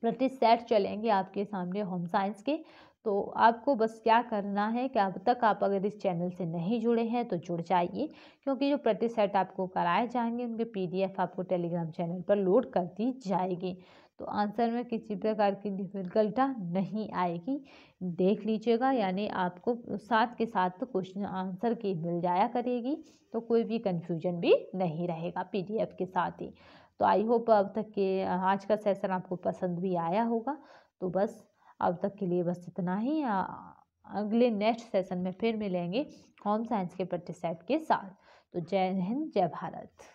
प्रैक्टिस सेट चलेंगे आपके सामने होम साइंस के तो आपको बस क्या करना है कि अब तक आप अगर इस चैनल से नहीं जुड़े हैं तो जुड़ जाइए क्योंकि जो प्रति सेट आपको कराए जाएंगे उनके पीडीएफ आपको टेलीग्राम चैनल पर लोड कर दी जाएगी तो आंसर में किसी प्रकार की डिफ़िकल्टा नहीं आएगी देख लीजिएगा यानी आपको साथ के साथ क्वेश्चन आंसर की मिल जाया करेगी तो कोई भी कन्फ्यूजन भी नहीं रहेगा पी के साथ ही तो आई होप अब तक के आज का सेशन आपको पसंद भी आया होगा तो बस अब तक के लिए बस इतना ही अगले नेक्स्ट सेशन में फिर मिलेंगे होम साइंस के प्रतिशत के साथ तो जय हिंद जय भारत